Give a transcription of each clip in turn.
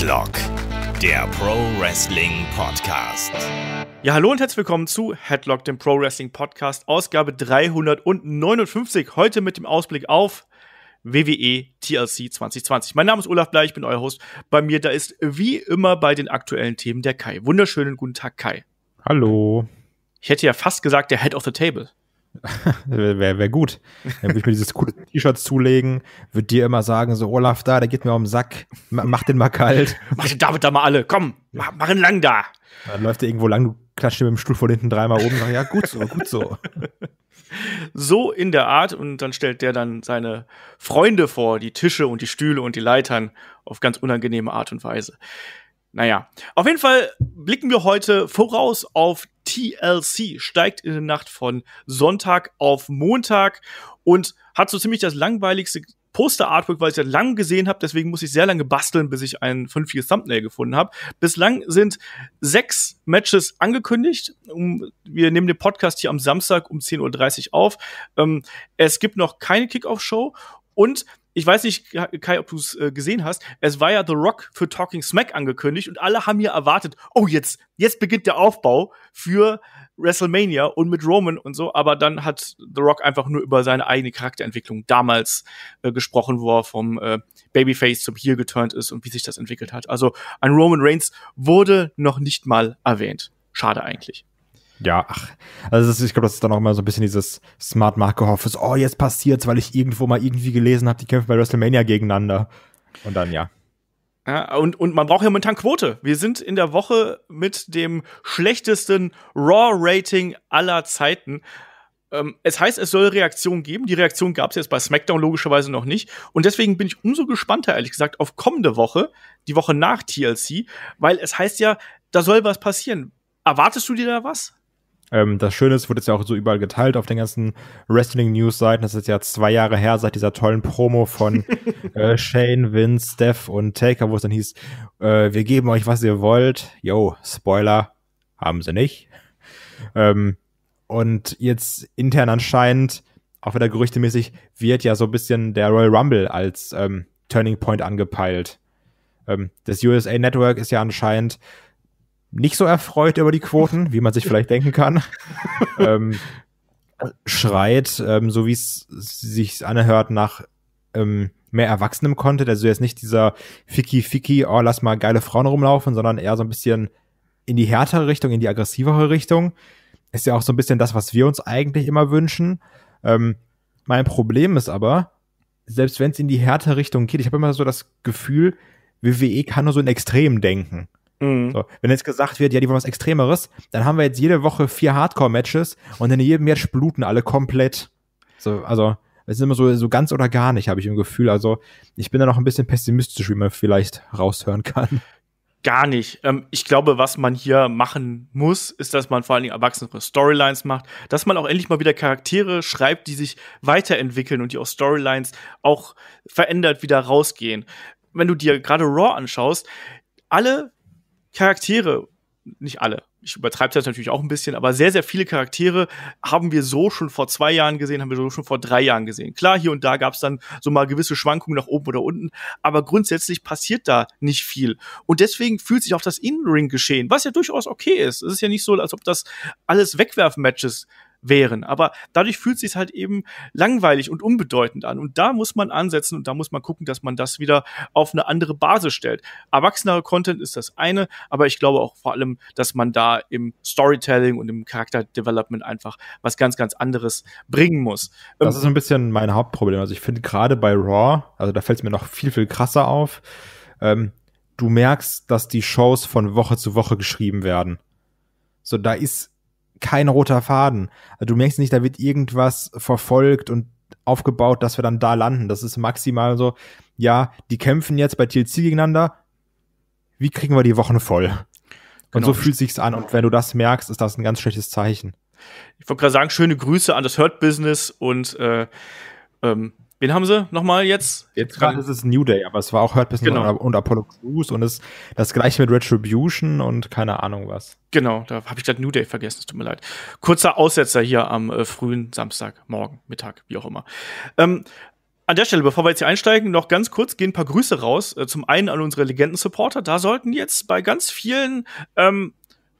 Headlock, der Pro Wrestling Podcast. Ja, hallo und herzlich willkommen zu Headlock, dem Pro Wrestling Podcast, Ausgabe 359. Heute mit dem Ausblick auf WWE TLC 2020. Mein Name ist Olaf Blei, ich bin euer Host. Bei mir da ist wie immer bei den aktuellen Themen der Kai. Wunderschönen guten Tag, Kai. Hallo. Ich hätte ja fast gesagt, der Head of the Table. Wäre wär gut. Dann würde ich mir dieses coole T-Shirt zulegen, würde dir immer sagen, so Olaf da, der geht mir auf den Sack, mach den mal kalt. Mach den David da mal alle, komm, mach, mach ihn lang da. Dann läuft er irgendwo lang, du klatscht dir mit dem Stuhl von hinten dreimal oben und sagst, ja gut so, gut so. So in der Art und dann stellt der dann seine Freunde vor, die Tische und die Stühle und die Leitern auf ganz unangenehme Art und Weise. Naja, auf jeden Fall blicken wir heute voraus auf TLC, steigt in der Nacht von Sonntag auf Montag und hat so ziemlich das langweiligste Poster-Artwork, weil ich das lang gesehen habe, deswegen muss ich sehr lange basteln, bis ich ein vernünftiges Thumbnail gefunden habe. Bislang sind sechs Matches angekündigt. Wir nehmen den Podcast hier am Samstag um 10.30 Uhr auf. Ähm, es gibt noch keine Kickoff-Show und ich weiß nicht, Kai, ob du es äh, gesehen hast, es war ja The Rock für Talking Smack angekündigt und alle haben hier erwartet, oh, jetzt, jetzt beginnt der Aufbau für WrestleMania und mit Roman und so, aber dann hat The Rock einfach nur über seine eigene Charakterentwicklung damals äh, gesprochen, wo er vom äh, Babyface zum Heel geturnt ist und wie sich das entwickelt hat. Also ein Roman Reigns wurde noch nicht mal erwähnt. Schade eigentlich. Ja, ach, also ist, ich glaube, das ist dann auch immer so ein bisschen dieses smart marke oh, jetzt passiert's, weil ich irgendwo mal irgendwie gelesen habe, die kämpfen bei WrestleMania gegeneinander. Und dann, ja. ja und, und man braucht ja momentan Quote. Wir sind in der Woche mit dem schlechtesten Raw-Rating aller Zeiten. Ähm, es heißt, es soll Reaktionen geben. Die Reaktion gab es jetzt bei SmackDown logischerweise noch nicht. Und deswegen bin ich umso gespannter, ehrlich gesagt, auf kommende Woche, die Woche nach TLC, weil es heißt ja, da soll was passieren. Erwartest du dir da was? Ähm, das Schöne ist, wurde jetzt ja auch so überall geteilt auf den ganzen Wrestling-News-Seiten. Das ist ja zwei Jahre her seit dieser tollen Promo von äh, Shane, Vince, Steph und Taker, wo es dann hieß, äh, wir geben euch, was ihr wollt. Yo, Spoiler, haben sie nicht. Ähm, und jetzt intern anscheinend, auch wieder gerüchtemäßig, wird ja so ein bisschen der Royal Rumble als ähm, Turning Point angepeilt. Ähm, das USA Network ist ja anscheinend nicht so erfreut über die Quoten, wie man sich vielleicht denken kann. ähm, schreit, ähm, so wie es sich anhört, nach ähm, mehr erwachsenem Content. Also jetzt nicht dieser Ficky Ficky, oh, lass mal geile Frauen rumlaufen, sondern eher so ein bisschen in die härtere Richtung, in die aggressivere Richtung. Ist ja auch so ein bisschen das, was wir uns eigentlich immer wünschen. Ähm, mein Problem ist aber, selbst wenn es in die härtere Richtung geht, ich habe immer so das Gefühl, WWE kann nur so in Extremen denken. Mhm. So, wenn jetzt gesagt wird, ja, die wollen was Extremeres, dann haben wir jetzt jede Woche vier Hardcore-Matches und in jedem Match bluten alle komplett. So, also, es ist immer so, so ganz oder gar nicht, habe ich im Gefühl. Also, ich bin da noch ein bisschen pessimistisch, wie man vielleicht raushören kann. Gar nicht. Ähm, ich glaube, was man hier machen muss, ist, dass man vor allen Dingen erwachsenere Storylines macht, dass man auch endlich mal wieder Charaktere schreibt, die sich weiterentwickeln und die aus Storylines auch verändert wieder rausgehen. Wenn du dir gerade Raw anschaust, alle Charaktere, nicht alle, ich übertreibe das natürlich auch ein bisschen, aber sehr, sehr viele Charaktere haben wir so schon vor zwei Jahren gesehen, haben wir so schon vor drei Jahren gesehen. Klar, hier und da gab es dann so mal gewisse Schwankungen nach oben oder unten, aber grundsätzlich passiert da nicht viel. Und deswegen fühlt sich auch das In-Ring-Geschehen, was ja durchaus okay ist. Es ist ja nicht so, als ob das alles Wegwerf-Matches wären. Aber dadurch fühlt sich halt eben langweilig und unbedeutend an. Und da muss man ansetzen und da muss man gucken, dass man das wieder auf eine andere Basis stellt. Erwachsener Content ist das eine, aber ich glaube auch vor allem, dass man da im Storytelling und im Charakterdevelopment einfach was ganz, ganz anderes bringen muss. Ähm, das ist ein bisschen mein Hauptproblem. Also ich finde gerade bei Raw, also da fällt es mir noch viel, viel krasser auf. Ähm, du merkst, dass die Shows von Woche zu Woche geschrieben werden. So, da ist kein roter Faden. Also du merkst nicht, da wird irgendwas verfolgt und aufgebaut, dass wir dann da landen. Das ist maximal so, ja, die kämpfen jetzt bei TLC gegeneinander. Wie kriegen wir die Wochen voll? Und genau. so fühlt sich's an. Und wenn du das merkst, ist das ein ganz schlechtes Zeichen. Ich wollte gerade sagen, schöne Grüße an das Hurt Business und äh, ähm, Wen haben sie nochmal jetzt? Jetzt gerade ist es New Day, aber es war auch Hurt Business genau. und, und Apollo Crews und ist das gleiche mit Retribution und keine Ahnung was. Genau, da habe ich gerade New Day vergessen, es tut mir leid. Kurzer Aussetzer hier am äh, frühen Samstagmorgen, Mittag, wie auch immer. Ähm, an der Stelle, bevor wir jetzt hier einsteigen, noch ganz kurz gehen ein paar Grüße raus. Äh, zum einen an unsere Legenden-Supporter. Da sollten jetzt bei ganz vielen ähm,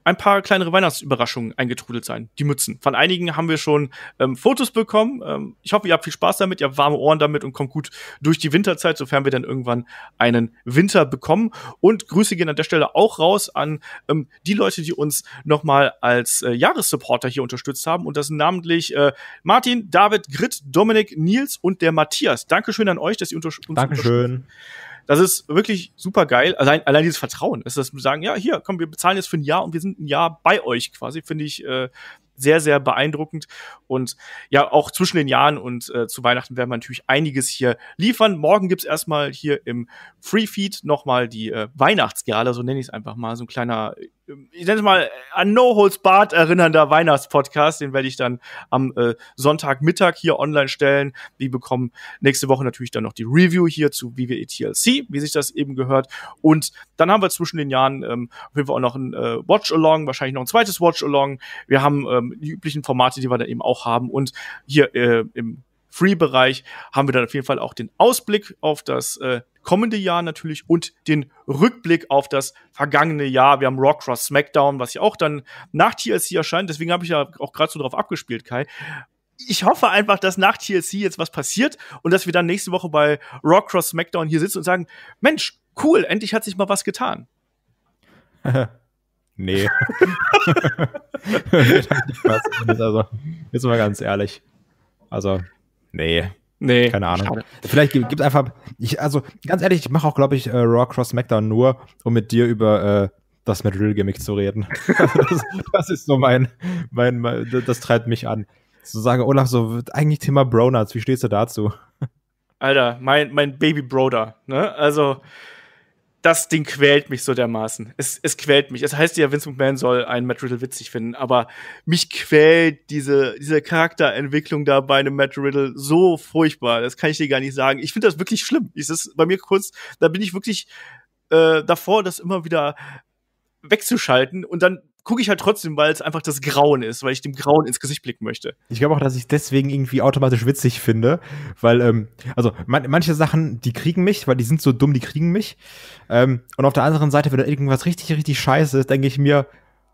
ein paar kleinere Weihnachtsüberraschungen eingetrudelt sein. Die Mützen. Von einigen haben wir schon ähm, Fotos bekommen. Ähm, ich hoffe, ihr habt viel Spaß damit, ihr habt warme Ohren damit und kommt gut durch die Winterzeit, sofern wir dann irgendwann einen Winter bekommen. Und Grüße gehen an der Stelle auch raus an ähm, die Leute, die uns nochmal als äh, Jahressupporter hier unterstützt haben. Und das sind namentlich äh, Martin, David, Grit, Dominik, Nils und der Matthias. Dankeschön an euch, dass ihr unter uns Dankeschön. unterstützt. Dankeschön. Das ist wirklich super geil. Allein, allein dieses Vertrauen, ist das sagen, ja, hier, komm, wir bezahlen jetzt für ein Jahr und wir sind ein Jahr bei euch quasi, finde ich äh, sehr, sehr beeindruckend. Und ja, auch zwischen den Jahren und äh, zu Weihnachten werden wir natürlich einiges hier liefern. Morgen gibt's erstmal hier im Free Feed nochmal die äh, Weihnachtsgala, so nenne ich es einfach mal, so ein kleiner äh, ich nenne es mal, äh, an No Holds Bart erinnernder Weihnachtspodcast. Den werde ich dann am äh, Sonntagmittag hier online stellen. Wir bekommen nächste Woche natürlich dann noch die Review hier zu WWE TLC, wie sich das eben gehört. Und dann haben wir zwischen den Jahren ähm, auf jeden Fall auch noch ein äh, Watch-Along, wahrscheinlich noch ein zweites Watch-Along. Wir haben ähm, die üblichen Formate, die wir da eben auch haben. Und hier äh, im Free-Bereich haben wir dann auf jeden Fall auch den Ausblick auf das äh, kommende Jahr natürlich und den Rückblick auf das vergangene Jahr. Wir haben Raw Cross SmackDown, was ja auch dann nach TLC erscheint. Deswegen habe ich ja auch gerade so drauf abgespielt, Kai. Ich hoffe einfach, dass nach TLC jetzt was passiert und dass wir dann nächste Woche bei Raw Cross SmackDown hier sitzen und sagen, Mensch, cool, endlich hat sich mal was getan. Nee. also, jetzt mal ganz ehrlich. Also, nee. Nee. Keine Ahnung. Schade. Vielleicht gibt es einfach, ich, also ganz ehrlich, ich mache auch, glaube ich, äh, Raw Cross SmackDown nur, um mit dir über äh, das mit Real Gimmick zu reden. das, das, ist so mein, mein, mein, das treibt mich an. So sagen, Olaf, so eigentlich Thema Bronuts, wie stehst du dazu? Alter, mein, mein Baby Broder, ne? Also, das Ding quält mich so dermaßen. Es, es quält mich. Es heißt ja, Vince McMahon soll einen Matt Riddle witzig finden, aber mich quält diese, diese Charakterentwicklung da bei einem Matt Riddle so furchtbar. Das kann ich dir gar nicht sagen. Ich finde das wirklich schlimm. Ist das bei mir kurz, da bin ich wirklich äh, davor, das immer wieder wegzuschalten und dann gucke ich halt trotzdem, weil es einfach das Grauen ist, weil ich dem Grauen ins Gesicht blicken möchte. Ich glaube auch, dass ich deswegen irgendwie automatisch witzig finde, weil, ähm, also man, manche Sachen, die kriegen mich, weil die sind so dumm, die kriegen mich. Ähm, und auf der anderen Seite, wenn da irgendwas richtig, richtig scheiße ist, denke ich mir,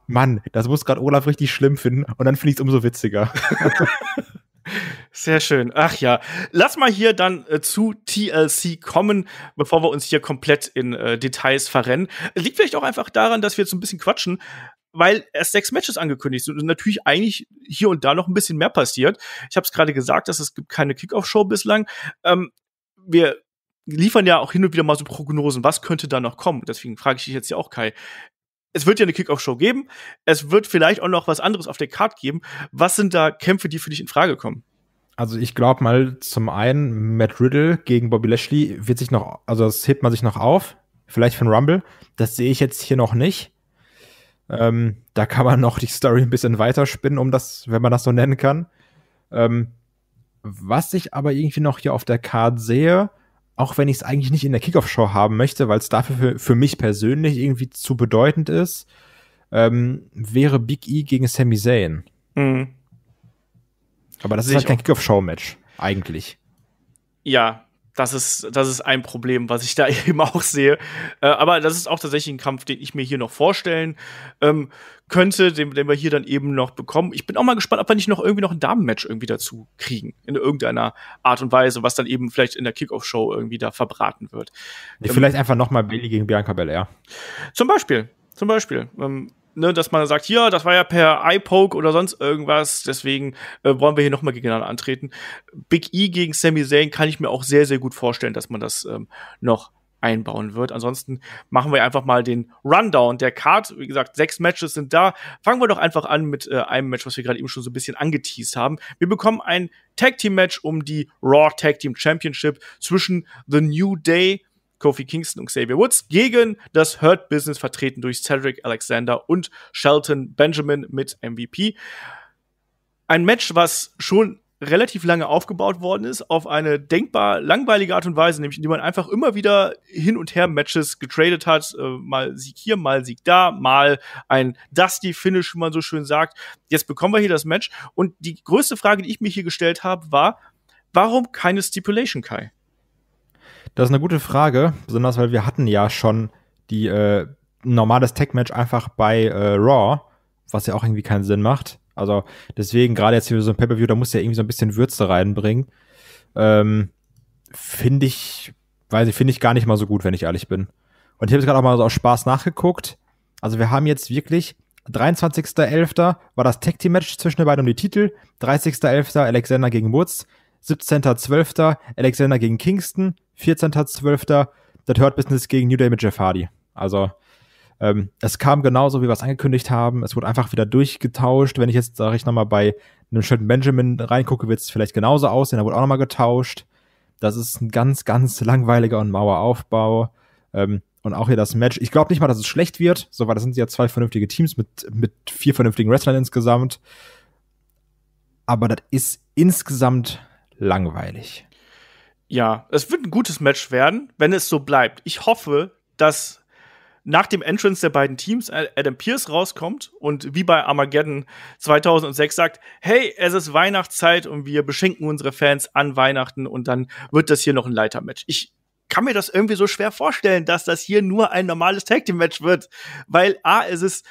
Mann, das muss gerade Olaf richtig schlimm finden und dann finde ich es umso witziger. Sehr schön. Ach ja. Lass mal hier dann äh, zu TLC kommen, bevor wir uns hier komplett in äh, Details verrennen. Liegt vielleicht auch einfach daran, dass wir jetzt so ein bisschen quatschen, weil erst sechs Matches angekündigt sind und natürlich eigentlich hier und da noch ein bisschen mehr passiert. Ich habe es gerade gesagt, dass es gibt keine Kickoff-Show bislang. Ähm, wir liefern ja auch hin und wieder mal so Prognosen, was könnte da noch kommen. Deswegen frage ich dich jetzt ja auch, Kai. Es wird ja eine Kickoff-Show geben. Es wird vielleicht auch noch was anderes auf der Card geben. Was sind da Kämpfe, die für dich in Frage kommen? Also ich glaube mal zum einen Matt Riddle gegen Bobby Lashley wird sich noch, also das hebt man sich noch auf, vielleicht für ein Rumble. Das sehe ich jetzt hier noch nicht. Ähm, da kann man noch die Story ein bisschen weiterspinnen, um das, wenn man das so nennen kann. Ähm, was ich aber irgendwie noch hier auf der Card sehe, auch wenn ich es eigentlich nicht in der Kickoff-Show haben möchte, weil es dafür für, für, mich persönlich irgendwie zu bedeutend ist, ähm, wäre Big E gegen Sami Zayn. Mhm. Aber das Sehe ist halt kein Kickoff-Show-Match, eigentlich. Ja, das ist, das ist ein Problem, was ich da eben auch sehe. Äh, aber das ist auch tatsächlich ein Kampf, den ich mir hier noch vorstellen ähm, könnte, den, den, wir hier dann eben noch bekommen. Ich bin auch mal gespannt, ob wir nicht noch irgendwie noch ein Damenmatch irgendwie dazu kriegen, in irgendeiner Art und Weise, was dann eben vielleicht in der Kickoff-Show irgendwie da verbraten wird. Nee, vielleicht ähm, einfach nochmal Billy gegen Bianca Belair. Zum Beispiel, zum Beispiel. Ähm, ne, dass man sagt, hier, das war ja per Eye-Poke oder sonst irgendwas, deswegen äh, wollen wir hier nochmal gegeneinander antreten. Big E gegen Sami Zayn kann ich mir auch sehr, sehr gut vorstellen, dass man das ähm, noch einbauen wird. Ansonsten machen wir einfach mal den Rundown der Card. Wie gesagt, sechs Matches sind da. Fangen wir doch einfach an mit äh, einem Match, was wir gerade eben schon so ein bisschen angeteased haben. Wir bekommen ein Tag Team Match um die Raw Tag Team Championship zwischen The New Day Kofi Kingston und Xavier Woods gegen das Hurt Business vertreten durch Cedric Alexander und Shelton Benjamin mit MVP. Ein Match, was schon relativ lange aufgebaut worden ist, auf eine denkbar langweilige Art und Weise, nämlich indem man einfach immer wieder hin und her Matches getradet hat, äh, mal Sieg hier, mal Sieg da, mal ein Dusty Finish, wie man so schön sagt. Jetzt bekommen wir hier das Match und die größte Frage, die ich mir hier gestellt habe, war, warum keine Stipulation, Kai? Das ist eine gute Frage, besonders weil wir hatten ja schon die äh, normales Tech-Match einfach bei äh, Raw, was ja auch irgendwie keinen Sinn macht. Also deswegen, gerade jetzt hier so ein Pay-Per-View, da muss ja irgendwie so ein bisschen Würze reinbringen. Ähm, finde ich, weiß ich, finde ich gar nicht mal so gut, wenn ich ehrlich bin. Und ich habe es gerade auch mal so aus Spaß nachgeguckt. Also wir haben jetzt wirklich 23.11. war das Tag Team Match zwischen den beiden um die Titel. 30.11. Alexander gegen Woods. 17.12. Alexander gegen Kingston, 14.12. Das Hurt Business gegen New Day mit Jeff Hardy. Also ähm, es kam genauso, wie wir es angekündigt haben. Es wurde einfach wieder durchgetauscht. Wenn ich jetzt, sage ich nochmal, bei einem schönen Benjamin reingucke, wird es vielleicht genauso aussehen. Da wurde auch nochmal getauscht. Das ist ein ganz, ganz langweiliger und mauer Aufbau. Ähm, und auch hier das Match. Ich glaube nicht mal, dass es schlecht wird, so, weil das sind ja zwei vernünftige Teams mit, mit vier vernünftigen Wrestlern insgesamt. Aber das ist insgesamt langweilig. Ja, es wird ein gutes Match werden, wenn es so bleibt. Ich hoffe, dass nach dem Entrance der beiden Teams Adam Pierce rauskommt und wie bei Armageddon 2006 sagt, hey, es ist Weihnachtszeit und wir beschenken unsere Fans an Weihnachten und dann wird das hier noch ein Leitermatch. Ich kann mir das irgendwie so schwer vorstellen, dass das hier nur ein normales Tag Team Match wird, weil a, es ist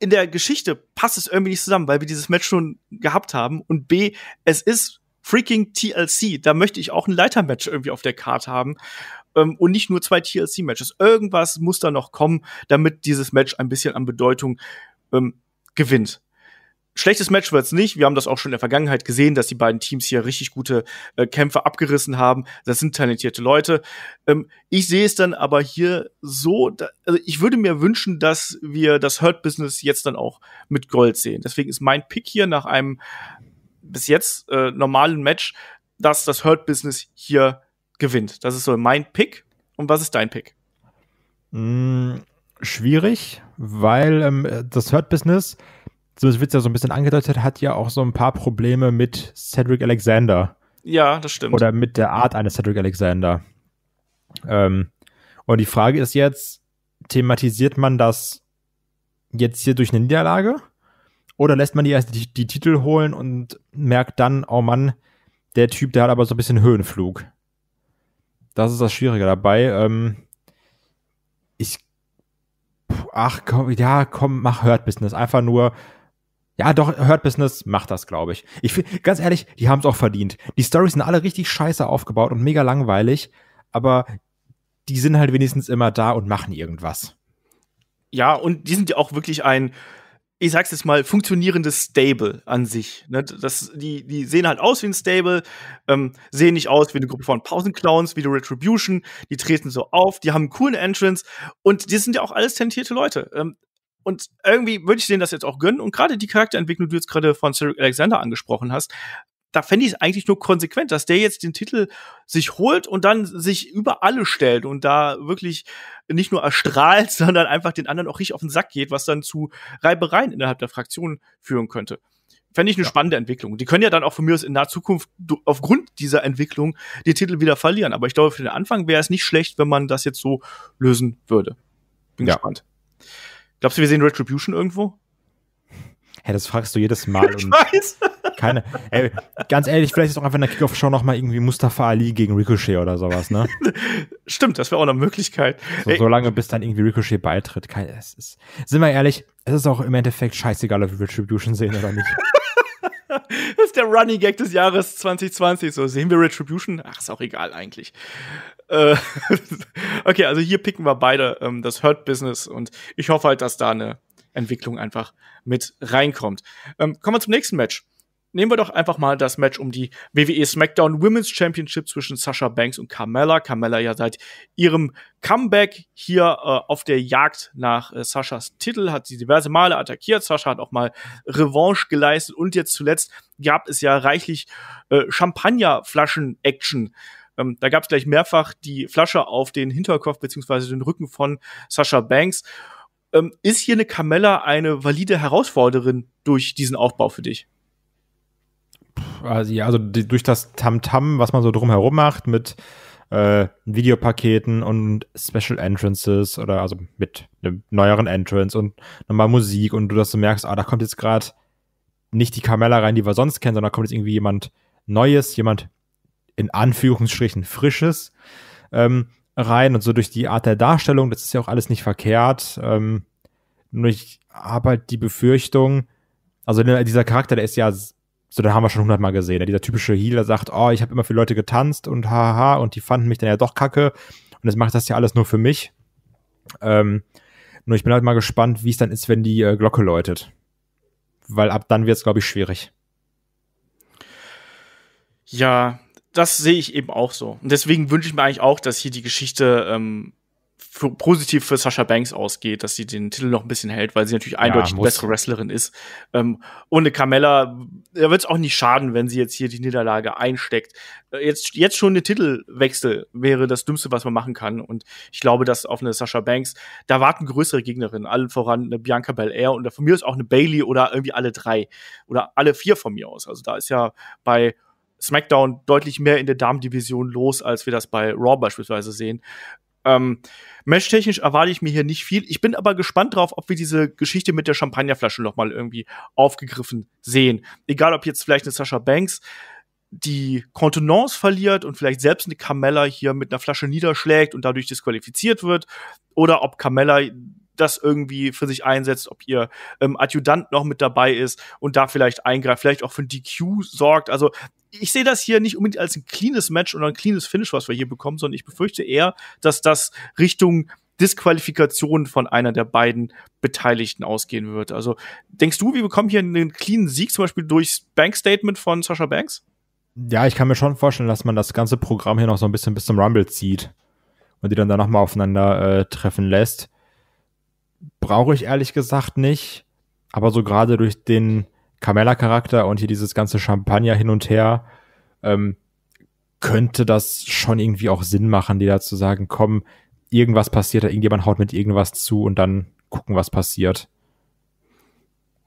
in der Geschichte passt es irgendwie nicht zusammen, weil wir dieses Match schon gehabt haben und b, es ist freaking TLC. Da möchte ich auch ein Leitermatch irgendwie auf der Karte haben. Ähm, und nicht nur zwei TLC-Matches. Irgendwas muss da noch kommen, damit dieses Match ein bisschen an Bedeutung ähm, gewinnt. Schlechtes Match wird's nicht. Wir haben das auch schon in der Vergangenheit gesehen, dass die beiden Teams hier richtig gute äh, Kämpfe abgerissen haben. Das sind talentierte Leute. Ähm, ich sehe es dann aber hier so, da, also ich würde mir wünschen, dass wir das Hurt Business jetzt dann auch mit Gold sehen. Deswegen ist mein Pick hier nach einem bis jetzt äh, normalen Match, dass das Hurt Business hier gewinnt. Das ist so mein Pick. Und was ist dein Pick? Mm, schwierig, weil ähm, das Hurt Business, zumindest wird es ja so ein bisschen angedeutet, hat ja auch so ein paar Probleme mit Cedric Alexander. Ja, das stimmt. Oder mit der Art eines Cedric Alexander. Ähm, und die Frage ist jetzt, thematisiert man das jetzt hier durch eine Niederlage? Oder lässt man die erst die, die Titel holen und merkt dann, oh Mann, der Typ, der hat aber so ein bisschen Höhenflug. Das ist das Schwierige dabei. Ähm, ich, ach komm, ja, komm, mach Hurt Business. Einfach nur, ja, doch, Hurt Business macht das, glaube ich. Ich find, ganz ehrlich, die haben es auch verdient. Die Stories sind alle richtig scheiße aufgebaut und mega langweilig, aber die sind halt wenigstens immer da und machen irgendwas. Ja, und die sind ja auch wirklich ein ich sag's jetzt mal, funktionierendes Stable an sich. Ne? Das, die, die sehen halt aus wie ein Stable, ähm, sehen nicht aus wie eine Gruppe von Pausenclowns, wie die Retribution, die treten so auf, die haben einen coolen Entrance und die sind ja auch alles talentierte Leute. Ähm, und irgendwie würde ich denen das jetzt auch gönnen und gerade die Charakterentwicklung, die du jetzt gerade von Cyril Alexander angesprochen hast, da fände ich es eigentlich nur konsequent, dass der jetzt den Titel sich holt und dann sich über alle stellt und da wirklich nicht nur erstrahlt, sondern einfach den anderen auch richtig auf den Sack geht, was dann zu Reibereien innerhalb der Fraktion führen könnte. Fände ich eine ja. spannende Entwicklung. Die können ja dann auch von mir aus in naher Zukunft aufgrund dieser Entwicklung die Titel wieder verlieren. Aber ich glaube, für den Anfang wäre es nicht schlecht, wenn man das jetzt so lösen würde. Bin ja. gespannt. Glaubst du, wir sehen Retribution irgendwo? Hey, das fragst du jedes Mal. Ich weiß. Keine. Ey, ganz ehrlich, vielleicht ist auch einfach in der Kickoff-Show nochmal irgendwie Mustafa Ali gegen Ricochet oder sowas, ne? Stimmt, das wäre auch eine Möglichkeit. So, so, lange, bis dann irgendwie Ricochet beitritt. Kein, es ist, sind wir ehrlich, es ist auch im Endeffekt scheißegal, ob wir Retribution sehen oder nicht. das ist der Running Gag des Jahres 2020. So, sehen wir Retribution? Ach, ist auch egal eigentlich. Äh, okay, also hier picken wir beide ähm, das Hurt Business und ich hoffe halt, dass da eine Entwicklung einfach mit reinkommt. Ähm, kommen wir zum nächsten Match. Nehmen wir doch einfach mal das Match um die WWE SmackDown Women's Championship zwischen Sasha Banks und Carmella. Carmella ja seit ihrem Comeback hier äh, auf der Jagd nach äh, Saschas Titel hat sie diverse Male attackiert. Sascha hat auch mal Revanche geleistet und jetzt zuletzt gab es ja reichlich äh, Champagnerflaschen-Action. Ähm, da gab es gleich mehrfach die Flasche auf den Hinterkopf beziehungsweise den Rücken von Sasha Banks ähm, ist hier eine Carmella eine valide Herausforderin durch diesen Aufbau für dich? Also ja, also die, durch das Tamtam, -Tam, was man so drumherum macht mit äh, Videopaketen und Special Entrances oder also mit einem neueren Entrance und nochmal Musik und du dass du merkst, ah, da kommt jetzt gerade nicht die Carmella rein, die wir sonst kennen, sondern da kommt jetzt irgendwie jemand Neues, jemand in Anführungsstrichen Frisches. Ähm, rein und so durch die Art der Darstellung, das ist ja auch alles nicht verkehrt. Ähm, nur ich habe halt die Befürchtung, also dieser Charakter, der ist ja, so den haben wir schon hundertmal gesehen, ne? dieser typische Healer sagt, oh, ich habe immer für Leute getanzt und haha, und die fanden mich dann ja doch kacke und jetzt ich das ja alles nur für mich. Ähm, nur ich bin halt mal gespannt, wie es dann ist, wenn die äh, Glocke läutet. Weil ab dann wird es, glaube ich, schwierig. Ja, das sehe ich eben auch so. Und deswegen wünsche ich mir eigentlich auch, dass hier die Geschichte ähm, für, positiv für Sascha Banks ausgeht, dass sie den Titel noch ein bisschen hält, weil sie natürlich eindeutig ja, bessere Wrestlerin ist. Ähm, ohne Carmella, da wird es auch nicht schaden, wenn sie jetzt hier die Niederlage einsteckt. Äh, jetzt, jetzt schon eine Titelwechsel wäre das Dümmste, was man machen kann. Und ich glaube, dass auf eine Sascha Banks, da warten größere Gegnerinnen, allen voran eine Bianca Belair und von mir aus auch eine Bailey oder irgendwie alle drei oder alle vier von mir aus. Also da ist ja bei SmackDown deutlich mehr in der Damendivision los, als wir das bei Raw beispielsweise sehen. Ähm, Match-technisch erwarte ich mir hier nicht viel. Ich bin aber gespannt drauf, ob wir diese Geschichte mit der Champagnerflasche noch mal irgendwie aufgegriffen sehen. Egal, ob jetzt vielleicht eine Sascha Banks die Kontenance verliert und vielleicht selbst eine Carmella hier mit einer Flasche niederschlägt und dadurch disqualifiziert wird oder ob Carmella das irgendwie für sich einsetzt, ob ihr ähm, Adjutant noch mit dabei ist und da vielleicht eingreift, vielleicht auch für ein DQ sorgt. Also ich sehe das hier nicht unbedingt als ein cleanes Match oder ein cleanes Finish, was wir hier bekommen, sondern ich befürchte eher, dass das Richtung Disqualifikation von einer der beiden Beteiligten ausgehen wird. Also denkst du, wir bekommen hier einen cleanen Sieg zum Beispiel durchs Bank-Statement von Sascha Banks? Ja, ich kann mir schon vorstellen, dass man das ganze Programm hier noch so ein bisschen bis zum Rumble zieht und die dann da nochmal aufeinander äh, treffen lässt brauche ich ehrlich gesagt nicht. Aber so gerade durch den Carmella-Charakter und hier dieses ganze Champagner hin und her, ähm, könnte das schon irgendwie auch Sinn machen, die da zu sagen, komm, irgendwas passiert da, irgendjemand haut mit irgendwas zu und dann gucken, was passiert.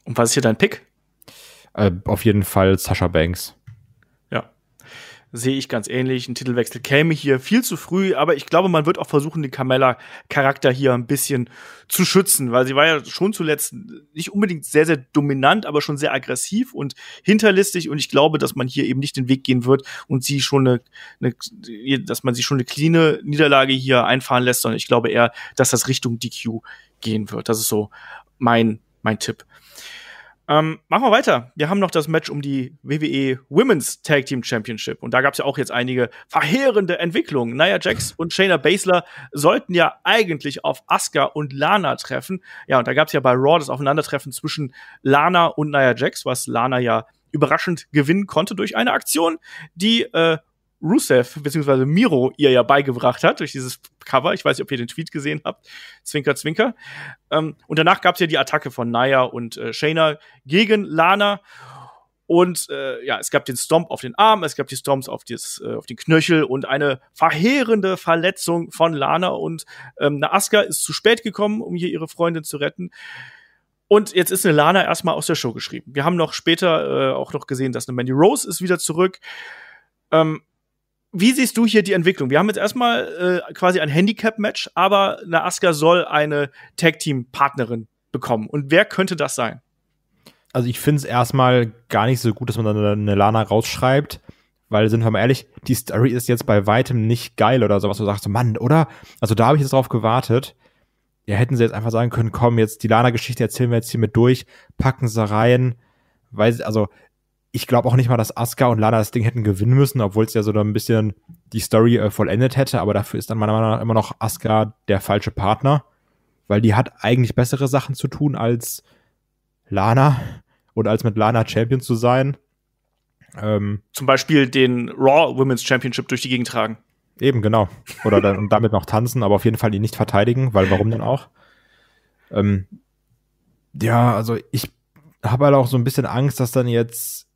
Und was ist hier dein Pick? Äh, auf jeden Fall Sascha Banks sehe ich ganz ähnlich. Ein Titelwechsel käme hier viel zu früh, aber ich glaube, man wird auch versuchen, den Carmella-Charakter hier ein bisschen zu schützen, weil sie war ja schon zuletzt nicht unbedingt sehr, sehr dominant, aber schon sehr aggressiv und hinterlistig. Und ich glaube, dass man hier eben nicht den Weg gehen wird und sie schon eine, eine dass man sie schon eine cleane Niederlage hier einfahren lässt, sondern ich glaube eher, dass das Richtung DQ gehen wird. Das ist so mein, mein Tipp. Ähm, machen wir weiter. Wir haben noch das Match um die WWE Women's Tag Team Championship. Und da gab es ja auch jetzt einige verheerende Entwicklungen. Naya Jax und Shayna Baszler sollten ja eigentlich auf Asuka und Lana treffen. Ja, und da gab es ja bei Raw das Aufeinandertreffen zwischen Lana und Naya Jax, was Lana ja überraschend gewinnen konnte durch eine Aktion, die äh, Rusev bzw. Miro ihr ja beigebracht hat, durch dieses Cover. Ich weiß nicht, ob ihr den Tweet gesehen habt. Zwinker, zwinker. Ähm, und danach gab es ja die Attacke von Naya und äh, Shayna gegen Lana. Und äh, ja, es gab den Stomp auf den Arm, es gab die Stomps auf, das, äh, auf den Knöchel und eine verheerende Verletzung von Lana. Und ähm, eine Aska ist zu spät gekommen, um hier ihre Freundin zu retten. Und jetzt ist eine Lana erstmal aus der Show geschrieben. Wir haben noch später äh, auch noch gesehen, dass eine Mandy Rose ist wieder zurück. Ähm, wie siehst du hier die Entwicklung? Wir haben jetzt erstmal äh, quasi ein Handicap-Match, aber eine Asuka soll eine Tag-Team-Partnerin bekommen. Und wer könnte das sein? Also ich finde es erstmal gar nicht so gut, dass man dann eine Lana rausschreibt, weil sind wir mal ehrlich, die Story ist jetzt bei weitem nicht geil oder sowas. Du sagst, Mann, oder? Also da habe ich jetzt drauf gewartet. Ja, hätten sie jetzt einfach sagen können, komm, jetzt die Lana-Geschichte erzählen wir jetzt hier mit durch, packen sie rein. Weiß, also ich glaube auch nicht mal, dass Asuka und Lana das Ding hätten gewinnen müssen, obwohl es ja so ein bisschen die Story äh, vollendet hätte. Aber dafür ist dann meiner Meinung nach immer noch Asuka der falsche Partner, weil die hat eigentlich bessere Sachen zu tun als Lana und als mit Lana Champion zu sein. Ähm, Zum Beispiel den Raw Women's Championship durch die Gegend tragen. Eben, genau. Oder dann, und damit noch tanzen, aber auf jeden Fall ihn nicht verteidigen, weil warum denn auch? Ähm, ja, also ich habe halt auch so ein bisschen Angst, dass dann jetzt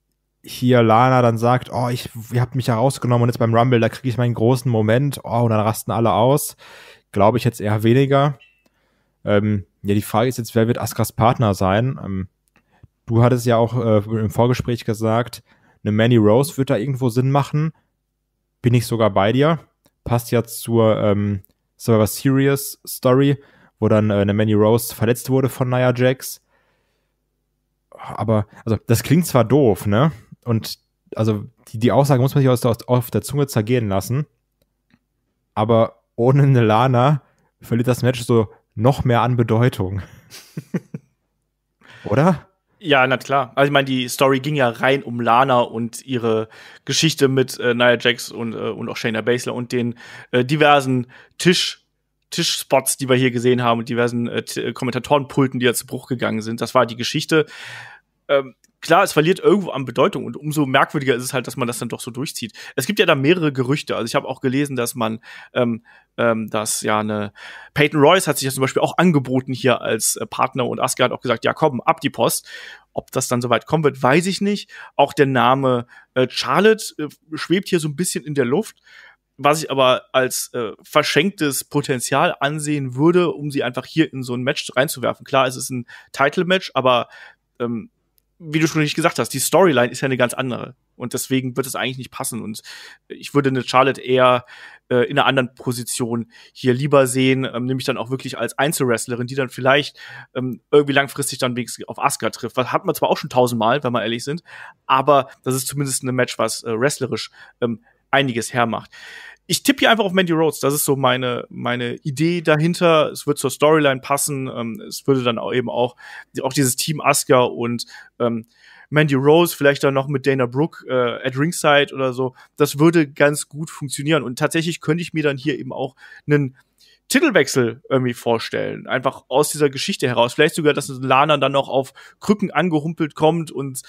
hier Lana dann sagt, oh, ich, ihr habt mich herausgenommen und jetzt beim Rumble, da kriege ich meinen großen Moment, oh, und dann rasten alle aus. Glaube ich jetzt eher weniger. Ähm, ja, die Frage ist jetzt, wer wird Askras Partner sein? Ähm, du hattest ja auch äh, im Vorgespräch gesagt, eine Manny Rose wird da irgendwo Sinn machen. Bin ich sogar bei dir. Passt ja zur ähm, Server Serious Story, wo dann äh, eine Manny Rose verletzt wurde von Nia Jax. Aber, also, das klingt zwar doof, ne? und also die, die Aussage muss man sich aus auf der Zunge zergehen lassen. Aber ohne eine Lana verliert das Match so noch mehr an Bedeutung. Oder? Ja, na klar. Also ich meine, die Story ging ja rein um Lana und ihre Geschichte mit äh, Nia Jax und, äh, und auch Shayna Baszler und den äh, diversen Tisch Tischspots, die wir hier gesehen haben und diversen äh, Kommentatorenpulten, die da zu Bruch gegangen sind. Das war die Geschichte. Ähm, klar, es verliert irgendwo an Bedeutung und umso merkwürdiger ist es halt, dass man das dann doch so durchzieht. Es gibt ja da mehrere Gerüchte. Also ich habe auch gelesen, dass man, ähm, ähm, dass ja eine Peyton Royce hat sich ja zum Beispiel auch angeboten hier als äh, Partner und Asuka hat auch gesagt, ja komm, ab die Post. Ob das dann soweit kommen wird, weiß ich nicht. Auch der Name äh, Charlotte äh, schwebt hier so ein bisschen in der Luft was ich aber als äh, verschenktes Potenzial ansehen würde, um sie einfach hier in so ein Match reinzuwerfen. Klar, es ist ein Title-Match, aber ähm, wie du schon nicht gesagt hast, die Storyline ist ja eine ganz andere. Und deswegen wird es eigentlich nicht passen. Und ich würde eine Charlotte eher äh, in einer anderen Position hier lieber sehen, ähm, nämlich dann auch wirklich als Einzelwrestlerin, die dann vielleicht ähm, irgendwie langfristig dann wenigstens auf Asuka trifft. Was hat man zwar auch schon tausendmal, wenn wir ehrlich sind, aber das ist zumindest ein Match, was äh, wrestlerisch ähm, einiges hermacht ich tippe hier einfach auf Mandy Rhodes. Das ist so meine, meine Idee dahinter. Es wird zur Storyline passen. Ähm, es würde dann auch eben auch, auch dieses Team Asuka und ähm, Mandy Rose, vielleicht dann noch mit Dana Brooke äh, at Ringside oder so. Das würde ganz gut funktionieren. Und tatsächlich könnte ich mir dann hier eben auch einen Titelwechsel irgendwie vorstellen. Einfach aus dieser Geschichte heraus. Vielleicht sogar, dass Lana dann noch auf Krücken angehumpelt kommt und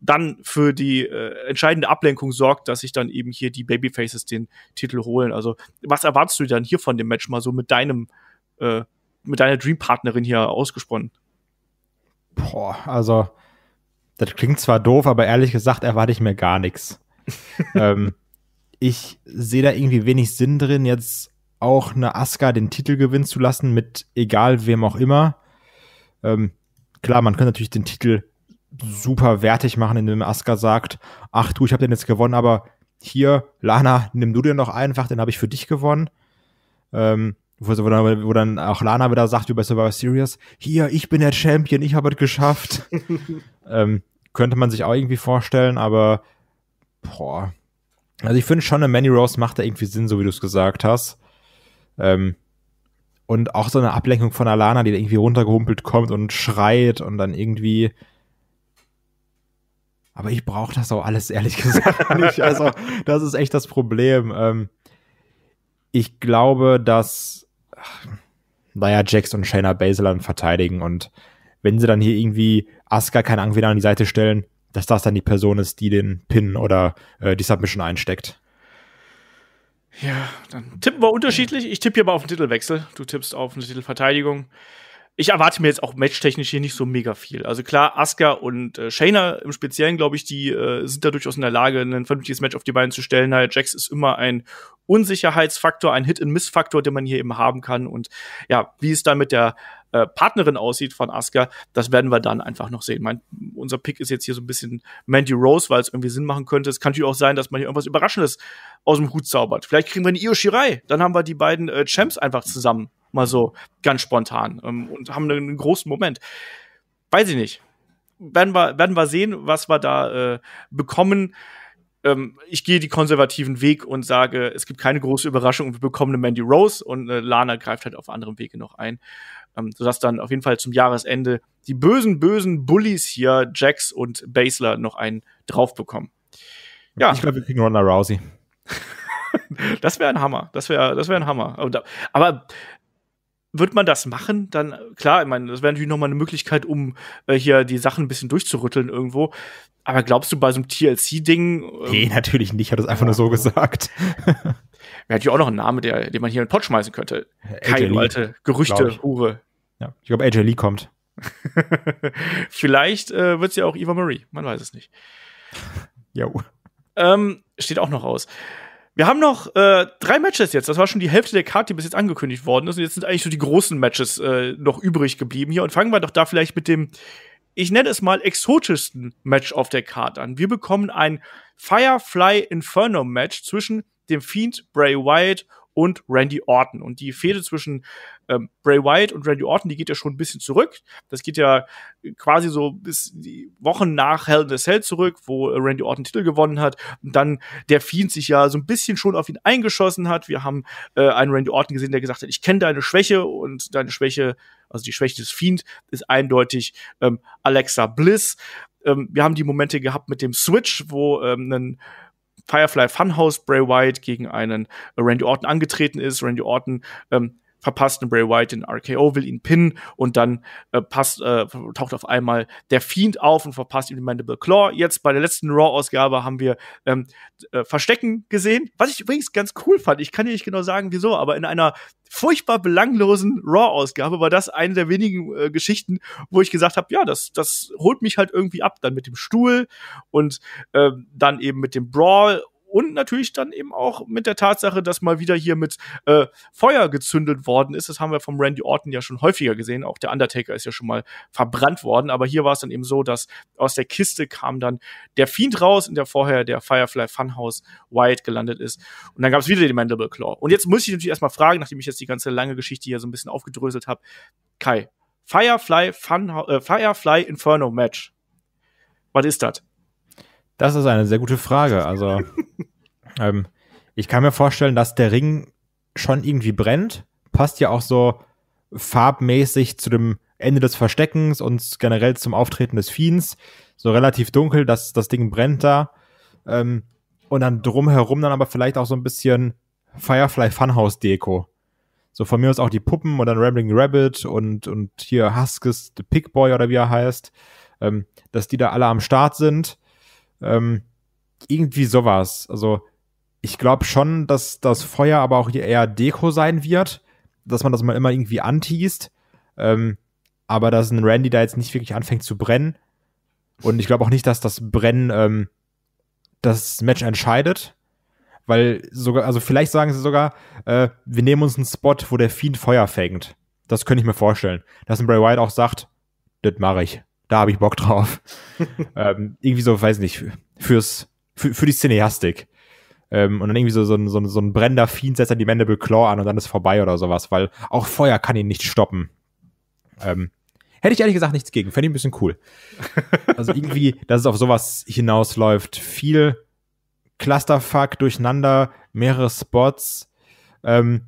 dann für die äh, entscheidende Ablenkung sorgt, dass sich dann eben hier die Babyfaces den Titel holen. Also was erwartest du dann hier von dem Match mal so mit deinem, äh, mit deiner Dreampartnerin hier ausgesponnen? Boah, also das klingt zwar doof, aber ehrlich gesagt erwarte ich mir gar nichts. ähm, ich sehe da irgendwie wenig Sinn drin, jetzt auch eine Aska den Titel gewinnen zu lassen mit egal wem auch immer. Ähm, klar, man könnte natürlich den Titel super wertig machen, indem Aska sagt, ach du, ich habe den jetzt gewonnen, aber hier, Lana, nimm du den doch einfach, den habe ich für dich gewonnen. Ähm, wo, dann, wo, dann, auch Lana wieder sagt, wie bei Survivor Series, hier, ich bin der Champion, ich habe es geschafft. ähm, könnte man sich auch irgendwie vorstellen, aber boah. Also ich finde schon, eine Manny Rose macht da irgendwie Sinn, so wie du es gesagt hast. Ähm, und auch so eine Ablenkung von Alana, die da irgendwie runtergehumpelt kommt und schreit und dann irgendwie aber ich brauche das auch alles ehrlich gesagt nicht. Also das ist echt das Problem. Ähm, ich glaube, dass naja, Jax und Shayna Baszler dann verteidigen und wenn sie dann hier irgendwie Asuka keinen Angst an die Seite stellen, dass das dann die Person ist, die den Pin oder äh, die Submission einsteckt. Ja, dann tippen wir unterschiedlich. Ich tippe hier mal auf den Titelwechsel. Du tippst auf eine Titelverteidigung ich erwarte mir jetzt auch matchtechnisch hier nicht so mega viel. Also klar, Asuka und äh, Shayna im Speziellen, glaube ich, die äh, sind da durchaus in der Lage, ein vernünftiges Match auf die Beine zu stellen. Nia naja, Jax ist immer ein Unsicherheitsfaktor, ein Hit-and-Miss-Faktor, den man hier eben haben kann. Und ja, wie es dann mit der äh, Partnerin aussieht von Asuka, das werden wir dann einfach noch sehen. Mein, unser Pick ist jetzt hier so ein bisschen Mandy Rose, weil es irgendwie Sinn machen könnte. Es kann natürlich auch sein, dass man hier irgendwas Überraschendes aus dem Hut zaubert. Vielleicht kriegen wir eine Io Shirai. Dann haben wir die beiden äh, Champs einfach zusammen Mal so ganz spontan ähm, und haben einen, großen Moment. Weiß ich nicht. Werden wir, werden wir sehen, was wir da äh, bekommen. Ähm, ich gehe den konservativen Weg und sage, es gibt keine große Überraschung und wir bekommen eine Mandy Rose und äh, Lana greift halt auf anderem Wege noch ein. Ähm, sodass dann auf jeden Fall zum Jahresende die bösen, bösen Bullies hier, Jax und Basler, noch einen drauf bekommen. Ja. Ich glaube, wir kriegen Ronda Rousey. das wäre ein Hammer. Das wäre das wär ein Hammer. Aber, aber wird man das machen, dann äh, klar, ich meine, das wäre natürlich nochmal eine Möglichkeit, um äh, hier die Sachen ein bisschen durchzurütteln irgendwo. Aber glaubst du bei so einem TLC-Ding? Ähm, nee, natürlich nicht, hat es einfach ja. nur so gesagt. Wäre natürlich auch noch ein Name, der, den man hier in den Pott schmeißen könnte. Keine Leute, Gerüchte, Hure. Ja, ich glaube, AJ Lee kommt. Vielleicht äh, wird es ja auch Eva Marie, man weiß es nicht. Ja. Ähm, steht auch noch aus. Wir haben noch äh, drei Matches jetzt. Das war schon die Hälfte der Karte, die bis jetzt angekündigt worden ist. Und jetzt sind eigentlich so die großen Matches äh, noch übrig geblieben hier. Und fangen wir doch da vielleicht mit dem, ich nenne es mal, exotischsten Match auf der Karte an. Wir bekommen ein Firefly Inferno Match zwischen dem Fiend Bray Wyatt und Randy Orton. Und die Fehde zwischen ähm, Bray Wyatt und Randy Orton, die geht ja schon ein bisschen zurück. Das geht ja quasi so bis die Wochen nach Hell in a Cell zurück, wo äh, Randy Orton Titel gewonnen hat. Und dann der Fiend sich ja so ein bisschen schon auf ihn eingeschossen hat. Wir haben äh, einen Randy Orton gesehen, der gesagt hat, ich kenne deine Schwäche und deine Schwäche, also die Schwäche des Fiend, ist eindeutig ähm, Alexa Bliss. Ähm, wir haben die Momente gehabt mit dem Switch, wo ähm, ein Firefly Funhouse Bray Wyatt gegen einen Randy Orton angetreten ist. Randy Orton ähm, verpasst Bray White den RKO, will ihn pinnen und dann äh, passt, äh, taucht auf einmal der Fiend auf und verpasst ihm die Mandible Claw. Jetzt bei der letzten Raw-Ausgabe haben wir ähm, äh, Verstecken gesehen, was ich übrigens ganz cool fand. Ich kann dir nicht genau sagen, wieso, aber in einer furchtbar belanglosen Raw-Ausgabe war das eine der wenigen äh, Geschichten, wo ich gesagt habe, ja, das, das holt mich halt irgendwie ab. Dann mit dem Stuhl und äh, dann eben mit dem Brawl und natürlich dann eben auch mit der Tatsache, dass mal wieder hier mit äh, Feuer gezündet worden ist. Das haben wir vom Randy Orton ja schon häufiger gesehen. Auch der Undertaker ist ja schon mal verbrannt worden. Aber hier war es dann eben so, dass aus der Kiste kam dann der Fiend raus, in der vorher der Firefly Funhouse Wyatt gelandet ist. Und dann gab es wieder den Mandible Claw. Und jetzt muss ich natürlich erstmal fragen, nachdem ich jetzt die ganze lange Geschichte hier so ein bisschen aufgedröselt habe. Kai, Firefly, Funhouse, äh, Firefly Inferno Match. Was ist das? Das ist eine sehr gute Frage. Also, ähm, ich kann mir vorstellen, dass der Ring schon irgendwie brennt. Passt ja auch so farbmäßig zu dem Ende des Versteckens und generell zum Auftreten des Fiends. So relativ dunkel, dass das Ding brennt da. Ähm, und dann drumherum dann aber vielleicht auch so ein bisschen Firefly Funhouse Deko. So von mir aus auch die Puppen und dann Rambling Rabbit und, und hier Huskes The Pig Boy oder wie er heißt, ähm, dass die da alle am Start sind ähm, irgendwie sowas. Also ich glaube schon, dass das Feuer aber auch eher Deko sein wird, dass man das mal immer irgendwie antießt. Ähm, aber dass ein Randy da jetzt nicht wirklich anfängt zu brennen. Und ich glaube auch nicht, dass das Brennen ähm, das Match entscheidet. Weil sogar, also vielleicht sagen sie sogar, äh, wir nehmen uns einen Spot, wo der Fiend Feuer fängt. Das könnte ich mir vorstellen. Dass ein Bray Wyatt auch sagt, das mache ich da habe ich Bock drauf. ähm, irgendwie so, weiß nicht, fürs, für, für die Cineastik. Ähm, und dann irgendwie so, so, so, so ein brennender Fiend setzt dann die Mandible Claw an und dann ist vorbei oder sowas, weil auch Feuer kann ihn nicht stoppen. Ähm, hätte ich ehrlich gesagt nichts gegen, fände ich ein bisschen cool. also irgendwie, dass es auf sowas hinausläuft. Viel Clusterfuck durcheinander, mehrere Spots. Ähm,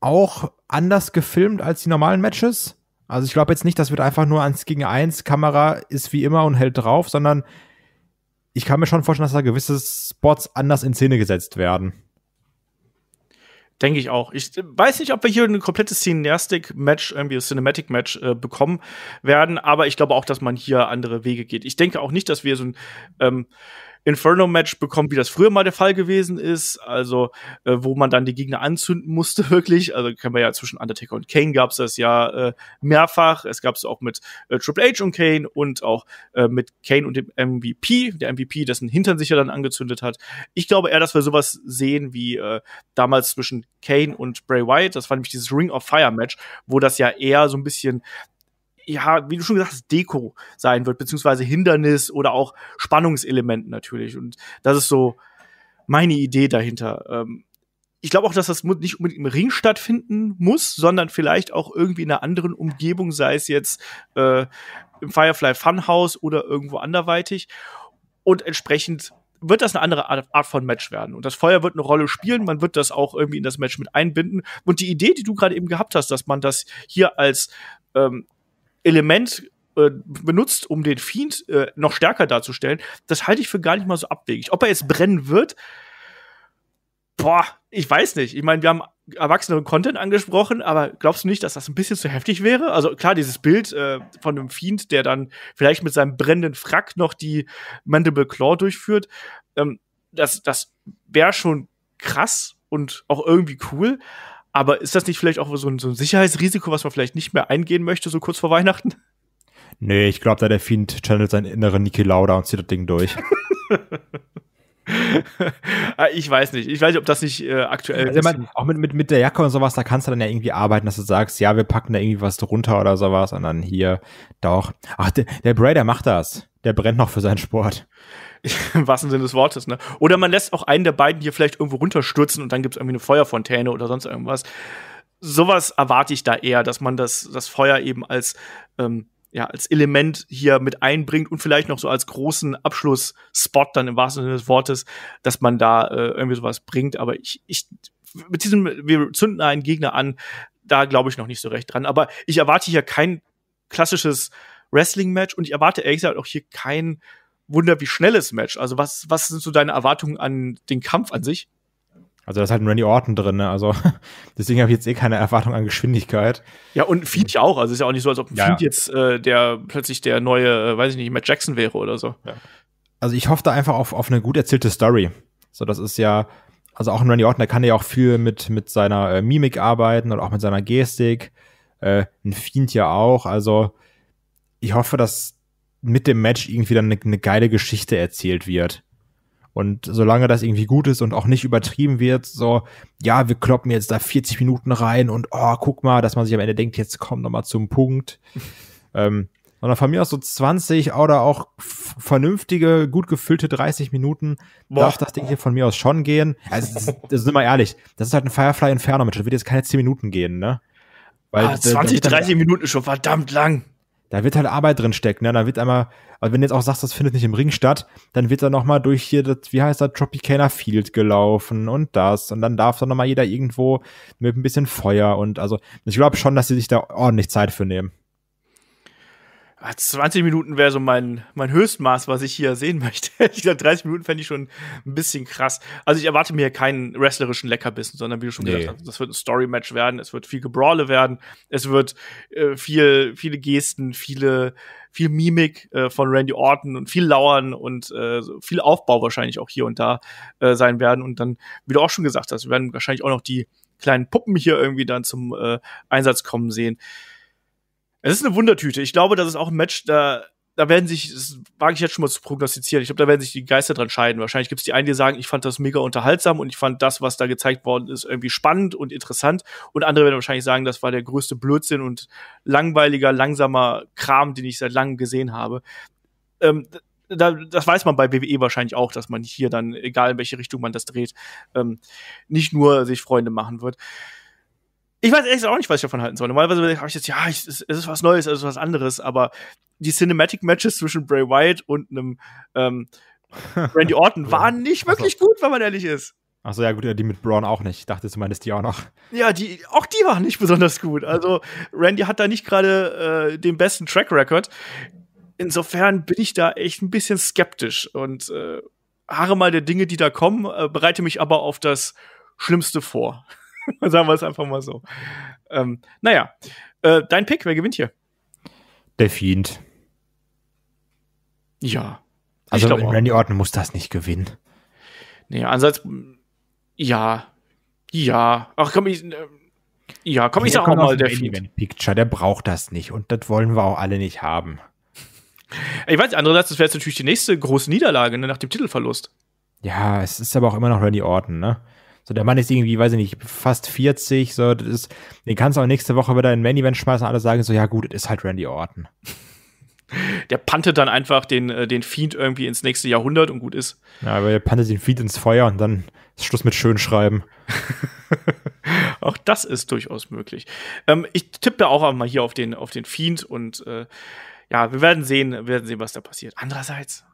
auch anders gefilmt als die normalen Matches. Also ich glaube jetzt nicht, das wird einfach nur eins gegen eins, Kamera ist wie immer und hält drauf, sondern ich kann mir schon vorstellen, dass da gewisse Spots anders in Szene gesetzt werden. Denke ich auch. Ich weiß nicht, ob wir hier ein komplettes Cineastic-Match, irgendwie Cinematic-Match äh, bekommen werden, aber ich glaube auch, dass man hier andere Wege geht. Ich denke auch nicht, dass wir so ein ähm, Inferno-Match bekommt, wie das früher mal der Fall gewesen ist. Also, äh, wo man dann die Gegner anzünden musste, wirklich. Also, kennen wir ja zwischen Undertaker und Kane gab's das ja äh, mehrfach. Es gab's auch mit äh, Triple H und Kane und auch äh, mit Kane und dem MVP, der MVP, dessen Hintern sich ja dann angezündet hat. Ich glaube eher, dass wir sowas sehen wie äh, damals zwischen Kane und Bray Wyatt. Das war nämlich dieses Ring of Fire Match, wo das ja eher so ein bisschen ja, wie du schon gesagt hast, Deko sein wird, beziehungsweise Hindernis oder auch Spannungselement natürlich. Und das ist so meine Idee dahinter. Ähm, ich glaube auch, dass das nicht unbedingt im Ring stattfinden muss, sondern vielleicht auch irgendwie in einer anderen Umgebung, sei es jetzt äh, im Firefly Funhouse oder irgendwo anderweitig. Und entsprechend wird das eine andere Art von Match werden. Und das Feuer wird eine Rolle spielen, man wird das auch irgendwie in das Match mit einbinden. Und die Idee, die du gerade eben gehabt hast, dass man das hier als ähm, Element äh, benutzt, um den Fiend äh, noch stärker darzustellen, das halte ich für gar nicht mal so abwegig. Ob er jetzt brennen wird, boah, ich weiß nicht. Ich meine, wir haben erwachseneren Content angesprochen, aber glaubst du nicht, dass das ein bisschen zu heftig wäre? Also klar, dieses Bild äh, von einem Fiend, der dann vielleicht mit seinem brennenden Frack noch die Mandible Claw durchführt, ähm, das, das wäre schon krass und auch irgendwie cool. Aber ist das nicht vielleicht auch so ein, so ein Sicherheitsrisiko, was man vielleicht nicht mehr eingehen möchte, so kurz vor Weihnachten? Nee, ich glaube, da der Fiend channelt seinen inneren Niki Lauda und zieht das Ding durch. Ah, ich weiß nicht. Ich weiß nicht, ob das nicht äh, aktuell also, ist. Man, auch mit, mit, mit der Jacke und sowas, da kannst du dann ja irgendwie arbeiten, dass du sagst, ja, wir packen da irgendwie was drunter oder sowas und dann hier doch. Ach, der, der Bray, der macht das. Der brennt noch für seinen Sport. Im wahrsten Sinne des Wortes, ne? Oder man lässt auch einen der beiden hier vielleicht irgendwo runterstürzen und dann gibt es irgendwie eine Feuerfontäne oder sonst irgendwas. Sowas erwarte ich da eher, dass man das, das Feuer eben als, ähm, ja, als Element hier mit einbringt und vielleicht noch so als großen Abschlussspot dann im wahrsten Sinne des Wortes, dass man da äh, irgendwie sowas bringt. Aber ich, ich, mit diesem, wir zünden einen Gegner an, da glaube ich noch nicht so recht dran. Aber ich erwarte hier kein klassisches Wrestling-Match und ich erwarte ehrlich gesagt auch hier kein Wunder, wie schnelles Match. Also was, was sind so deine Erwartungen an den Kampf an sich? Also da ist halt ein Randy Orton drin, ne? Also deswegen habe ich jetzt eh keine Erwartung an Geschwindigkeit. Ja, und Fiend ja auch. Also ist ja auch nicht so, als ob ja, Fiend ja. jetzt äh, der plötzlich der neue, äh, weiß ich nicht, Matt Jackson wäre oder so. Ja. Also ich hoffe da einfach auf, auf eine gut erzählte Story. So, das ist ja, also auch ein Randy Orton, der kann ja auch viel mit, mit seiner äh, Mimik arbeiten und auch mit seiner Gestik. Äh, ein Fiend ja auch. Also ich hoffe, dass mit dem Match irgendwie dann eine, eine geile Geschichte erzählt wird. Und solange das irgendwie gut ist und auch nicht übertrieben wird, so, ja, wir kloppen jetzt da 40 Minuten rein und oh, guck mal, dass man sich am Ende denkt, jetzt komm noch mal zum Punkt. ähm, sondern von mir aus so 20 oder auch vernünftige, gut gefüllte 30 Minuten Boah. darf das Ding hier von mir aus schon gehen. Also, das, das sind wir ehrlich, das ist halt ein Firefly Inferno Match, das wird jetzt keine 10 Minuten gehen, ne? Weil, ah, 20, 30 Minuten ist schon verdammt lang da wird halt Arbeit drin stecken. Ne? Da wird einmal, also wenn du jetzt auch sagst, das findet nicht im Ring statt, dann wird da nochmal durch hier, das, wie heißt das, Tropicana Field gelaufen und das. Und dann darf da nochmal jeder irgendwo mit ein bisschen Feuer und also ich glaube schon, dass sie sich da ordentlich Zeit für nehmen. 20 ah, Minuten wäre so mein, mein Höchstmaß, was ich hier sehen möchte. ich glaube, 30 Minuten fände ich schon ein bisschen krass. Also ich erwarte mir keinen wrestlerischen Leckerbissen, sondern wie du schon nee. gesagt hast, das wird ein Story-Match werden, es wird viel Gebrawle werden, es wird äh, viel, viele Gesten, viele, viel Mimik äh, von Randy Orton und viel Lauern und äh, viel Aufbau wahrscheinlich auch hier und da äh, sein werden. Und dann, wie du auch schon gesagt hast, wir werden wahrscheinlich auch noch die kleinen Puppen hier irgendwie dann zum äh, Einsatz kommen sehen. Es ist eine Wundertüte. Ich glaube, das ist auch ein Match, da, da werden sich, das wage ich jetzt schon mal zu prognostizieren, ich glaube, da werden sich die Geister dran scheiden. Wahrscheinlich gibt es die einen, die sagen, ich fand das mega unterhaltsam und ich fand das, was da gezeigt worden ist, irgendwie spannend und interessant. Und andere werden wahrscheinlich sagen, das war der größte Blödsinn und langweiliger, langsamer Kram, den ich seit langem gesehen habe. Ähm, da, das weiß man bei WWE wahrscheinlich auch, dass man hier dann, egal in welche Richtung man das dreht, ähm, nicht nur sich Freunde machen wird. Ich weiß echt auch nicht, was ich davon halten soll. Normalerweise habe ich jetzt, ja, ich, es ist was Neues, es ist was anderes, aber die Cinematic-Matches zwischen Bray Wyatt und einem ähm, Randy Orton waren nicht wirklich gut, wenn man ehrlich ist. Achso, ja, gut, ja, die mit Braun auch nicht. Ich dachte zumindest die auch noch. Ja, die, auch die waren nicht besonders gut. Also, Randy hat da nicht gerade äh, den besten Track-Record. Insofern bin ich da echt ein bisschen skeptisch und äh, harre mal der Dinge, die da kommen, äh, bereite mich aber auf das Schlimmste vor. Sagen wir es einfach mal so. Ähm, naja, äh, dein Pick, wer gewinnt hier? Der Fiend. Ja. Also glaub, Randy Orton muss das nicht gewinnen. Nee, ansatz, ja, ja. Ach komm, ich, äh, ja, komm, ich sag auch mal, der Fiend. Picture, der braucht das nicht und das wollen wir auch alle nicht haben. Ich weiß, andererseits, das wäre jetzt natürlich die nächste große Niederlage ne, nach dem Titelverlust. Ja, es ist aber auch immer noch Randy Orton, ne? So, der Mann ist irgendwie, weiß ich nicht, fast 40, so, das ist, den kannst du auch nächste Woche wieder in ein Main Event schmeißen und alle sagen so, ja gut, das ist halt Randy Orton. Der pantet dann einfach den, äh, den Fiend irgendwie ins nächste Jahrhundert und gut ist. Ja, aber er pantet den Fiend ins Feuer und dann ist Schluss mit Schönschreiben. auch das ist durchaus möglich. Ähm, ich tippe auch mal hier auf den, auf den Fiend und äh, ja, wir werden sehen, wir werden sehen, was da passiert. Andererseits,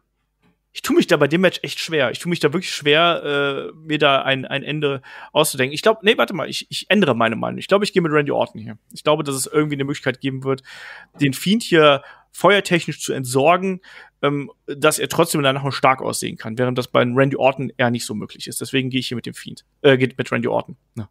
ich tue mich da bei dem Match echt schwer. Ich tue mich da wirklich schwer, äh, mir da ein, ein Ende auszudenken. Ich glaube, nee, warte mal, ich, ich ändere meine Meinung. Ich glaube, ich gehe mit Randy Orton hier. Ich glaube, dass es irgendwie eine Möglichkeit geben wird, den Fiend hier feuertechnisch zu entsorgen, ähm, dass er trotzdem danach noch stark aussehen kann, während das bei Randy Orton eher nicht so möglich ist. Deswegen gehe ich hier mit dem Fiend, äh, geht mit Randy Orton. Ja.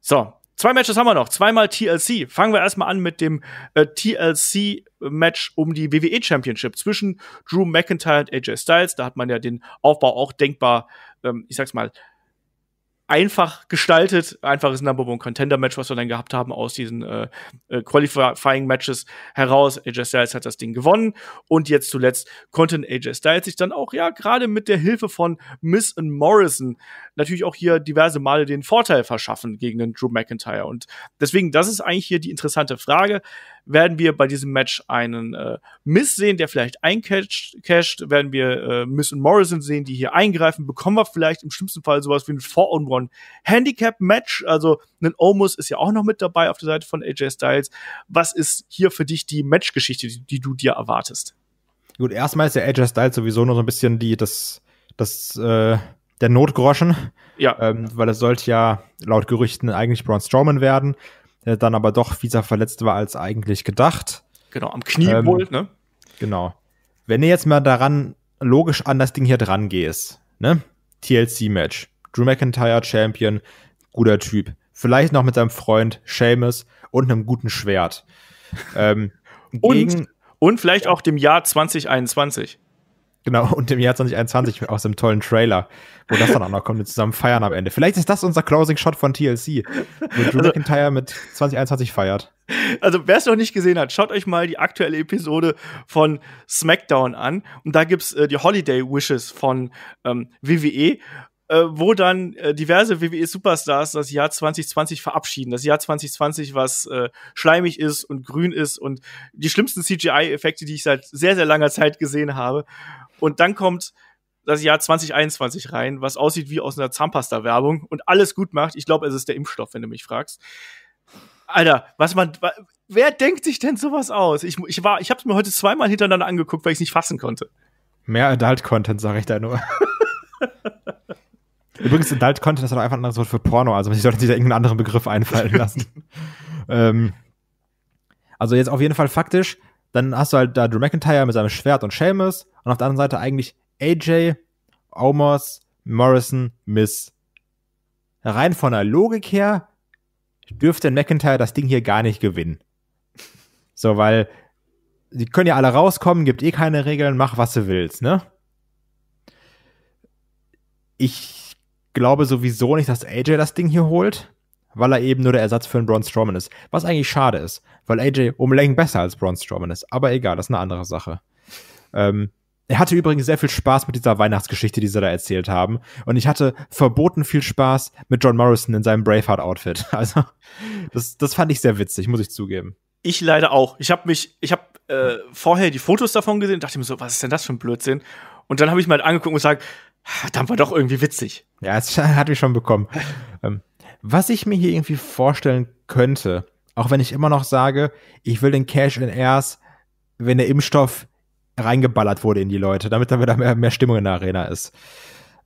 So, Zwei Matches haben wir noch, zweimal TLC. Fangen wir erstmal an mit dem äh, TLC-Match äh, um die WWE Championship zwischen Drew McIntyre und AJ Styles. Da hat man ja den Aufbau auch denkbar, ähm, ich sag's mal, einfach gestaltet. Einfaches Number One Contender Match, was wir dann gehabt haben aus diesen äh, äh Qualifying Matches heraus. AJ Styles hat das Ding gewonnen und jetzt zuletzt konnten AJ Styles sich dann auch ja gerade mit der Hilfe von Miss und Morrison natürlich auch hier diverse Male den Vorteil verschaffen gegen den Drew McIntyre. Und deswegen, das ist eigentlich hier die interessante Frage. Werden wir bei diesem Match einen äh, Miss sehen, der vielleicht eincasht? Werden wir äh, Miss und Morrison sehen, die hier eingreifen? Bekommen wir vielleicht im schlimmsten Fall sowas wie ein 4-on-1 Handicap-Match? Also ein Omus ist ja auch noch mit dabei auf der Seite von AJ Styles. Was ist hier für dich die Matchgeschichte, die, die du dir erwartest? Gut, erstmal ist der AJ Styles sowieso nur so ein bisschen die, das, das, äh, der Notgroschen. Ja. Ähm, weil es sollte ja laut Gerüchten eigentlich Braun Strowman werden, der dann aber doch fieser verletzt war als eigentlich gedacht. Genau, am Knie ähm, wohl, ne? Genau. Wenn ihr jetzt mal daran logisch an das Ding hier dran gehst, ne? TLC-Match. Drew McIntyre Champion, guter Typ. Vielleicht noch mit seinem Freund Seamus und einem guten Schwert. ähm, und, und vielleicht auch dem Jahr 2021. Genau, und im Jahr 2021 aus dem tollen Trailer, wo das dann auch noch kommt, wir zusammen feiern am Ende. Vielleicht ist das unser Closing-Shot von TLC, wo Drew also, McIntyre mit 2021 feiert. Also, wer es noch nicht gesehen hat, schaut euch mal die aktuelle Episode von SmackDown an. Und da gibt's äh, die Holiday Wishes von ähm, WWE. Äh, wo dann äh, diverse WWE-Superstars das Jahr 2020 verabschieden. Das Jahr 2020, was äh, schleimig ist und grün ist und die schlimmsten CGI-Effekte, die ich seit sehr, sehr langer Zeit gesehen habe. Und dann kommt das Jahr 2021 rein, was aussieht wie aus einer Zahnpasta-Werbung und alles gut macht. Ich glaube, es ist der Impfstoff, wenn du mich fragst. Alter, was man, wer denkt sich denn sowas aus? Ich, ich war, ich habe es mir heute zweimal hintereinander angeguckt, weil ich es nicht fassen konnte. Mehr Adult-Content, sage ich da nur. Übrigens, Adult-Content ist doch einfach ein anderes Wort für Porno, also ich sollte sich da irgendeinen anderen Begriff einfallen lassen. ähm, also jetzt auf jeden Fall faktisch, dann hast du halt da Drew McIntyre mit seinem Schwert und Seamus und auf der anderen Seite eigentlich AJ, Omos, Morrison, Miss. Rein von der Logik her dürfte McIntyre das Ding hier gar nicht gewinnen. So, weil sie können ja alle rauskommen, gibt eh keine Regeln, mach was du willst, ne? Ich glaube sowieso nicht, dass AJ das Ding hier holt, weil er eben nur der Ersatz für einen Braun Strowman ist. Was eigentlich schade ist, weil AJ um Längen besser als Braun Strowman ist. Aber egal, das ist eine andere Sache. Ähm, er hatte übrigens sehr viel Spaß mit dieser Weihnachtsgeschichte, die sie da erzählt haben. Und ich hatte verboten viel Spaß mit John Morrison in seinem Braveheart-Outfit. Also, das, das fand ich sehr witzig, muss ich zugeben. Ich leider auch. Ich habe mich, ich habe äh, vorher die Fotos davon gesehen und dachte mir so, was ist denn das für ein Blödsinn? Und dann habe ich mal halt angeguckt und gesagt, dann war doch irgendwie witzig. Ja, das hatte ich schon bekommen. Ähm, was ich mir hier irgendwie vorstellen könnte, auch wenn ich immer noch sage, ich will den Cash in Airs, wenn der Impfstoff reingeballert wurde in die Leute, damit dann wieder mehr, mehr Stimmung in der Arena ist.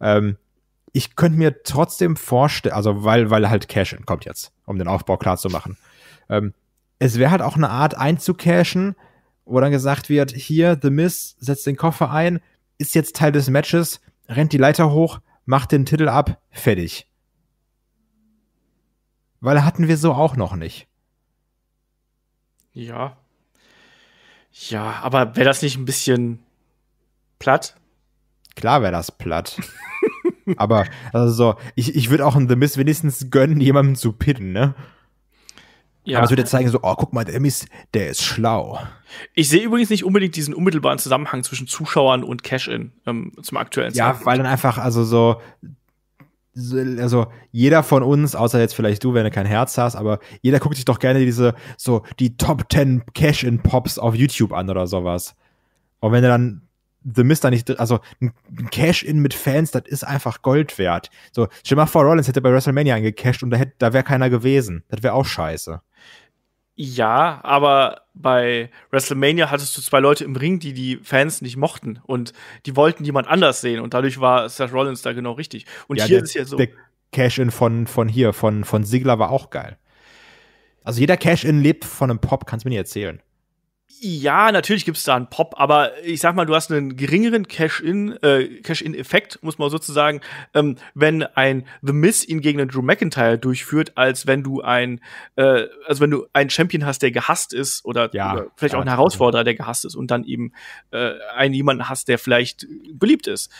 Ähm, ich könnte mir trotzdem vorstellen, also weil, weil halt Cashen kommt jetzt, um den Aufbau klar zu machen. Ähm, es wäre halt auch eine Art einzucashen, wo dann gesagt wird, hier, The Miss setzt den Koffer ein, ist jetzt Teil des Matches, rennt die Leiter hoch, macht den Titel ab, fertig. Weil hatten wir so auch noch nicht. Ja, ja, aber wäre das nicht ein bisschen platt? Klar wäre das platt. aber also so, ich, ich würde auch in The Mist wenigstens gönnen, jemandem zu pitten, ne? Ja. Aber es würde zeigen, so, oh, guck mal, der Mist, der ist schlau. Ich sehe übrigens nicht unbedingt diesen unmittelbaren Zusammenhang zwischen Zuschauern und Cash-In ähm, zum aktuellen Ja, weil dann einfach, also so, also jeder von uns, außer jetzt vielleicht du, wenn du kein Herz hast, aber jeder guckt sich doch gerne diese, so die Top 10 Cash-in-Pops auf YouTube an oder sowas. Und wenn du dann The Mister nicht, also ein Cash-in mit Fans, das ist einfach Gold wert. So, stell mal vor, Rollins hätte bei WrestleMania eingecashed und da, hätte, da wäre keiner gewesen. Das wäre auch scheiße. Ja, aber bei WrestleMania hattest du zwei Leute im Ring, die die Fans nicht mochten und die wollten jemand anders sehen und dadurch war Seth Rollins da genau richtig. Und ja, hier der, ist ja so. Der Cash-In von, von hier, von, von Sigler war auch geil. Also jeder Cash-In lebt von einem Pop, kannst du mir nicht erzählen. Ja, natürlich gibt's da einen Pop, aber ich sag mal, du hast einen geringeren Cash-In, äh, Cash-In-Effekt, muss man sozusagen, ähm, wenn ein The Miss ihn gegen einen Drew McIntyre durchführt, als wenn du ein, äh, also wenn du einen Champion hast, der gehasst ist oder, ja, oder vielleicht ja, auch einen Herausforderer, der gehasst ist und dann eben äh, einen jemanden hast, der vielleicht beliebt ist.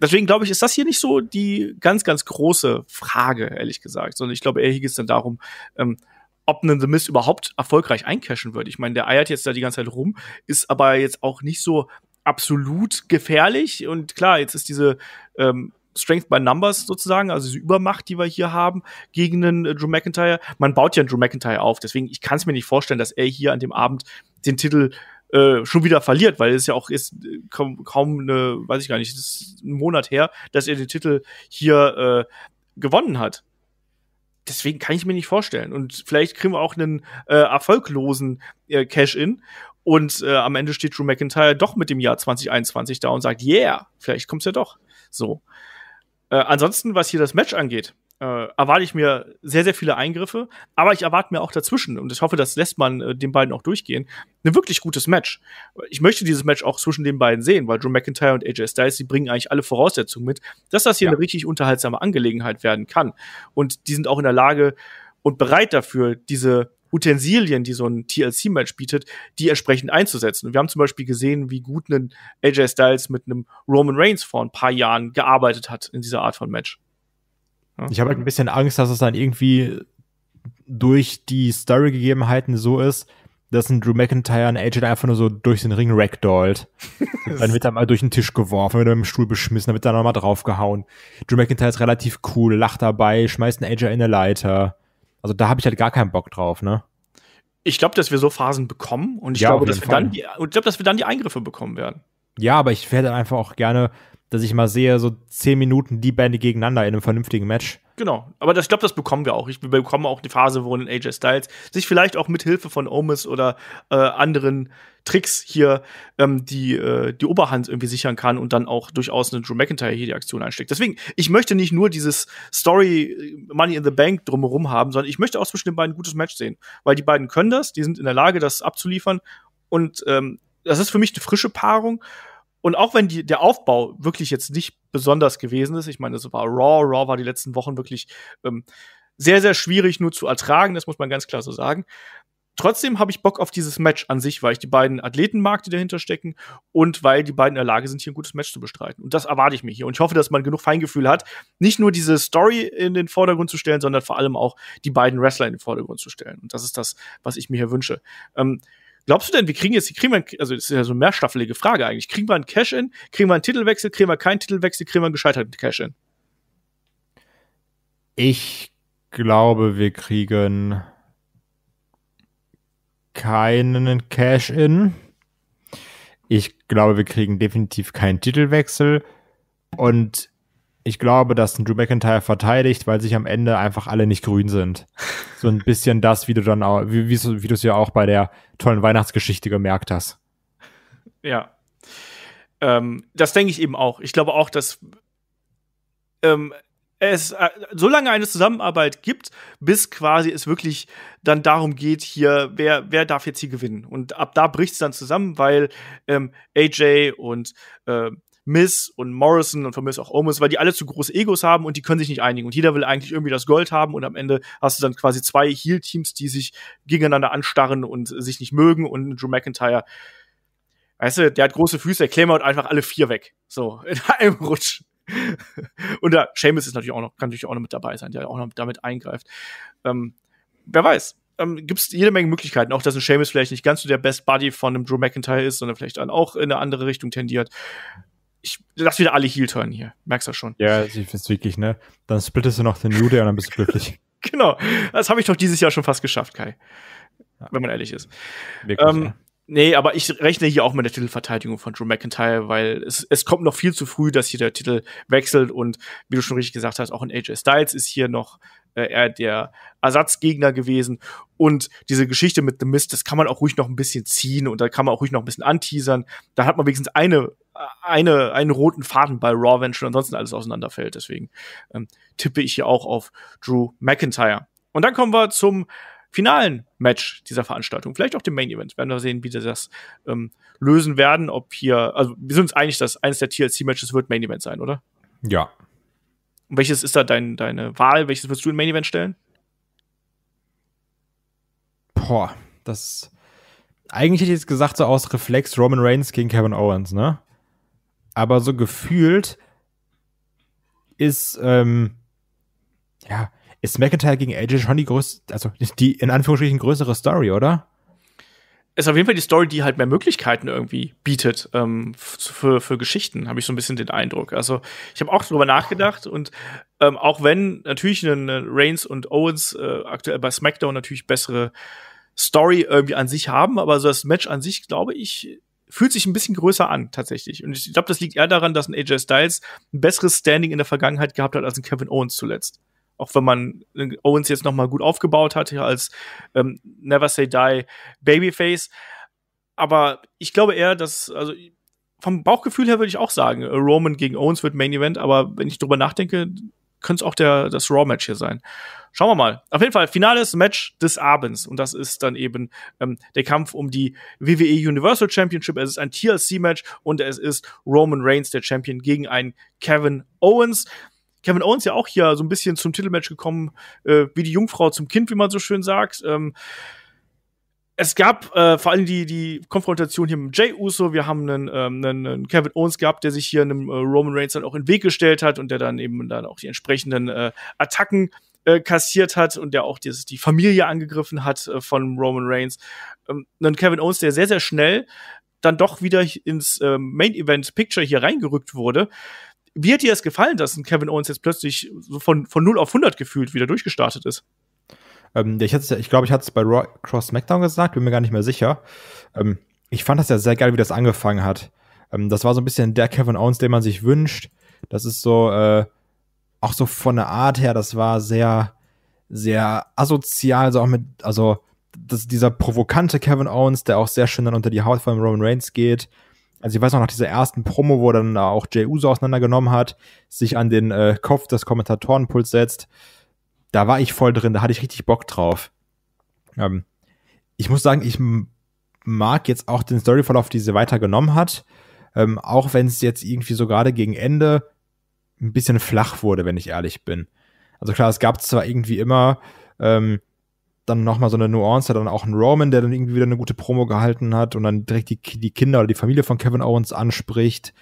Deswegen glaube ich, ist das hier nicht so die ganz, ganz große Frage, ehrlich gesagt, sondern ich glaube, eher hier geht's dann darum, ähm, ob einen The Mist überhaupt erfolgreich eincashen wird. Ich meine, der eiert jetzt da die ganze Zeit rum, ist aber jetzt auch nicht so absolut gefährlich. Und klar, jetzt ist diese ähm, Strength by Numbers sozusagen, also diese Übermacht, die wir hier haben gegen einen äh, Drew McIntyre. Man baut ja einen Drew McIntyre auf, deswegen ich kann es mir nicht vorstellen, dass er hier an dem Abend den Titel äh, schon wieder verliert, weil es ja auch ist äh, kaum, kaum eine, weiß ich gar nicht, ist ein Monat her, dass er den Titel hier äh, gewonnen hat deswegen kann ich mir nicht vorstellen. Und vielleicht kriegen wir auch einen äh, erfolglosen äh, Cash-In. Und äh, am Ende steht Drew McIntyre doch mit dem Jahr 2021 da und sagt, yeah, vielleicht kommt's ja doch. So. Äh, ansonsten, was hier das Match angeht, äh, erwarte ich mir sehr, sehr viele Eingriffe, aber ich erwarte mir auch dazwischen, und ich hoffe, das lässt man äh, den beiden auch durchgehen, ein wirklich gutes Match. Ich möchte dieses Match auch zwischen den beiden sehen, weil Drew McIntyre und AJ Styles, die bringen eigentlich alle Voraussetzungen mit, dass das hier ja. eine richtig unterhaltsame Angelegenheit werden kann. Und die sind auch in der Lage und bereit dafür, diese Utensilien, die so ein TLC-Match bietet, die entsprechend einzusetzen. Und wir haben zum Beispiel gesehen, wie gut ein AJ Styles mit einem Roman Reigns vor ein paar Jahren gearbeitet hat in dieser Art von Match. Ich habe halt ein bisschen Angst, dass es dann irgendwie durch die Story-Gegebenheiten so ist, dass ein Drew McIntyre ein Agent einfach nur so durch den Ring ragdollt. dann wird er mal durch den Tisch geworfen, wird er mit dem Stuhl beschmissen, dann wird er nochmal draufgehauen. Drew McIntyre ist relativ cool, lacht dabei, schmeißt einen Agent in eine Leiter. Also da habe ich halt gar keinen Bock drauf, ne? Ich glaube, dass wir so Phasen bekommen und ich ja, glaube, dass wir dann die, ich glaube, dass wir dann die Eingriffe bekommen werden. Ja, aber ich werde einfach auch gerne dass ich mal sehe, so zehn Minuten die Bände gegeneinander in einem vernünftigen Match. Genau, aber das, ich glaube, das bekommen wir auch. Ich, wir bekommen auch die Phase, wo ein AJ Styles sich vielleicht auch mit Hilfe von Omis oder äh, anderen Tricks hier ähm, die, äh, die Oberhand irgendwie sichern kann und dann auch durchaus eine Drew McIntyre hier die Aktion einsteckt. Deswegen, ich möchte nicht nur dieses Story äh, Money in the Bank drumherum haben, sondern ich möchte auch zwischen den beiden ein gutes Match sehen, weil die beiden können das, die sind in der Lage, das abzuliefern und ähm, das ist für mich eine frische Paarung und auch wenn die, der Aufbau wirklich jetzt nicht besonders gewesen ist, ich meine, es war Raw, Raw war die letzten Wochen wirklich ähm, sehr, sehr schwierig nur zu ertragen, das muss man ganz klar so sagen. Trotzdem habe ich Bock auf dieses Match an sich, weil ich die beiden Athleten mag, die dahinter stecken und weil die beiden in der Lage sind, hier ein gutes Match zu bestreiten. Und das erwarte ich mir hier. Und ich hoffe, dass man genug Feingefühl hat, nicht nur diese Story in den Vordergrund zu stellen, sondern vor allem auch die beiden Wrestler in den Vordergrund zu stellen. Und das ist das, was ich mir hier wünsche. Ähm, Glaubst du denn, wir kriegen jetzt, kriegen wir, also das ist ja so eine mehrstaffelige Frage eigentlich, kriegen wir einen Cash-In, kriegen wir einen Titelwechsel, kriegen wir keinen Titelwechsel, kriegen wir einen gescheiterten Cash-In? Ich glaube, wir kriegen keinen Cash-In. Ich glaube, wir kriegen definitiv keinen Titelwechsel. Und ich glaube, dass ein Drew McIntyre verteidigt, weil sich am Ende einfach alle nicht grün sind. So ein bisschen das, wie du dann auch, wie, wie du es ja auch bei der tollen Weihnachtsgeschichte gemerkt hast. Ja. Ähm, das denke ich eben auch. Ich glaube auch, dass ähm, es äh, so lange eine Zusammenarbeit gibt, bis quasi es wirklich dann darum geht, hier, wer, wer darf jetzt hier gewinnen. Und ab da bricht es dann zusammen, weil ähm, AJ und ähm, Miss und Morrison und von Miss auch Omos, weil die alle zu große Egos haben und die können sich nicht einigen. Und jeder will eigentlich irgendwie das Gold haben und am Ende hast du dann quasi zwei heal teams die sich gegeneinander anstarren und sich nicht mögen und Drew McIntyre. Weißt du, der hat große Füße, der klammert einfach alle vier weg. So, in einem Rutsch. und da Seamus ist natürlich auch noch, kann natürlich auch noch mit dabei sein, der auch noch damit eingreift. Ähm, wer weiß. Ähm, Gibt es jede Menge Möglichkeiten, auch dass ein Seamus vielleicht nicht ganz so der Best Buddy von einem Drew McIntyre ist, sondern vielleicht dann auch in eine andere Richtung tendiert ich lass wieder alle Heal turn hier. Merkst du schon. Ja, ich find's wirklich, ne? Dann splittest du noch den Jude Day und dann bist du glücklich. genau. Das habe ich doch dieses Jahr schon fast geschafft, Kai. Ja. Wenn man ehrlich ist. Wirklich, ähm, ja. Nee, aber ich rechne hier auch mit der Titelverteidigung von Drew McIntyre, weil es, es kommt noch viel zu früh, dass hier der Titel wechselt und wie du schon richtig gesagt hast, auch in AJ Styles ist hier noch äh, er der Ersatzgegner gewesen und diese Geschichte mit The Mist, das kann man auch ruhig noch ein bisschen ziehen und da kann man auch ruhig noch ein bisschen anteasern. Da hat man wenigstens eine, eine, einen roten Faden bei Raw, wenn schon ansonsten alles auseinanderfällt. Deswegen ähm, tippe ich hier auch auf Drew McIntyre. Und dann kommen wir zum finalen Match dieser Veranstaltung, vielleicht auch dem Main Event. Werden wir sehen, wie wir das ähm, lösen werden. Ob hier, also wir sind uns einig, dass eines der TLC-Matches wird Main Event sein, oder? Ja. Und welches ist da dein, deine Wahl? Welches würdest du in Main Event stellen? Boah, das. Eigentlich hätte ich jetzt gesagt, so aus Reflex Roman Reigns gegen Kevin Owens, ne? Aber so gefühlt ist, ähm, ja, ist McIntyre gegen AJ schon die größte, also die in Anführungsstrichen größere Story, oder? Ist auf jeden Fall die Story, die halt mehr Möglichkeiten irgendwie bietet ähm, für, für Geschichten, habe ich so ein bisschen den Eindruck. Also ich habe auch darüber nachgedacht und ähm, auch wenn natürlich ein Reigns und Owens äh, aktuell bei SmackDown natürlich bessere Story irgendwie an sich haben, aber so das Match an sich, glaube ich, fühlt sich ein bisschen größer an, tatsächlich. Und ich glaube, das liegt eher daran, dass ein AJ Styles ein besseres Standing in der Vergangenheit gehabt hat als ein Kevin Owens zuletzt auch wenn man äh, Owens jetzt nochmal gut aufgebaut hat, hier als ähm, Never Say Die Babyface. Aber ich glaube eher, dass, also vom Bauchgefühl her würde ich auch sagen, äh, Roman gegen Owens wird Main Event, aber wenn ich drüber nachdenke, könnte es auch der, das Raw-Match hier sein. Schauen wir mal. Auf jeden Fall, finales Match des Abends. Und das ist dann eben ähm, der Kampf um die WWE Universal Championship. Es ist ein TLC-Match und es ist Roman Reigns, der Champion, gegen einen Kevin Owens. Kevin Owens ja auch hier so ein bisschen zum Titelmatch gekommen, äh, wie die Jungfrau zum Kind, wie man so schön sagt. Ähm, es gab äh, vor allem die, die Konfrontation hier mit Jay Uso. Wir haben einen, ähm, einen, Kevin Owens gehabt, der sich hier einem äh, Roman Reigns dann auch in den Weg gestellt hat und der dann eben dann auch die entsprechenden äh, Attacken äh, kassiert hat und der auch dieses, die Familie angegriffen hat äh, von Roman Reigns. Ähm, dann Kevin Owens, der sehr, sehr schnell dann doch wieder ins äh, Main Event Picture hier reingerückt wurde. Wie hat dir das gefallen, dass ein Kevin Owens jetzt plötzlich so von, von 0 auf 100 gefühlt wieder durchgestartet ist? Ähm, ich glaube, ich, glaub, ich hatte es bei Raw Cross SmackDown gesagt, bin mir gar nicht mehr sicher. Ähm, ich fand das ja sehr geil, wie das angefangen hat. Ähm, das war so ein bisschen der Kevin Owens, den man sich wünscht. Das ist so, äh, auch so von der Art her, das war sehr, sehr asozial, so auch mit, also das, dieser provokante Kevin Owens, der auch sehr schön dann unter die Haut von Roman Reigns geht. Also ich weiß noch, nach dieser ersten Promo, wo dann auch Jey Uso auseinandergenommen hat, sich an den äh, Kopf des Kommentatorenpuls setzt, da war ich voll drin, da hatte ich richtig Bock drauf. Ähm, ich muss sagen, ich mag jetzt auch den Storyverlauf, die sie weiter genommen hat, ähm, auch wenn es jetzt irgendwie so gerade gegen Ende ein bisschen flach wurde, wenn ich ehrlich bin. Also klar, es gab zwar irgendwie immer ähm, dann nochmal so eine Nuance, dann auch ein Roman, der dann irgendwie wieder eine gute Promo gehalten hat und dann direkt die, die Kinder oder die Familie von Kevin Owens anspricht.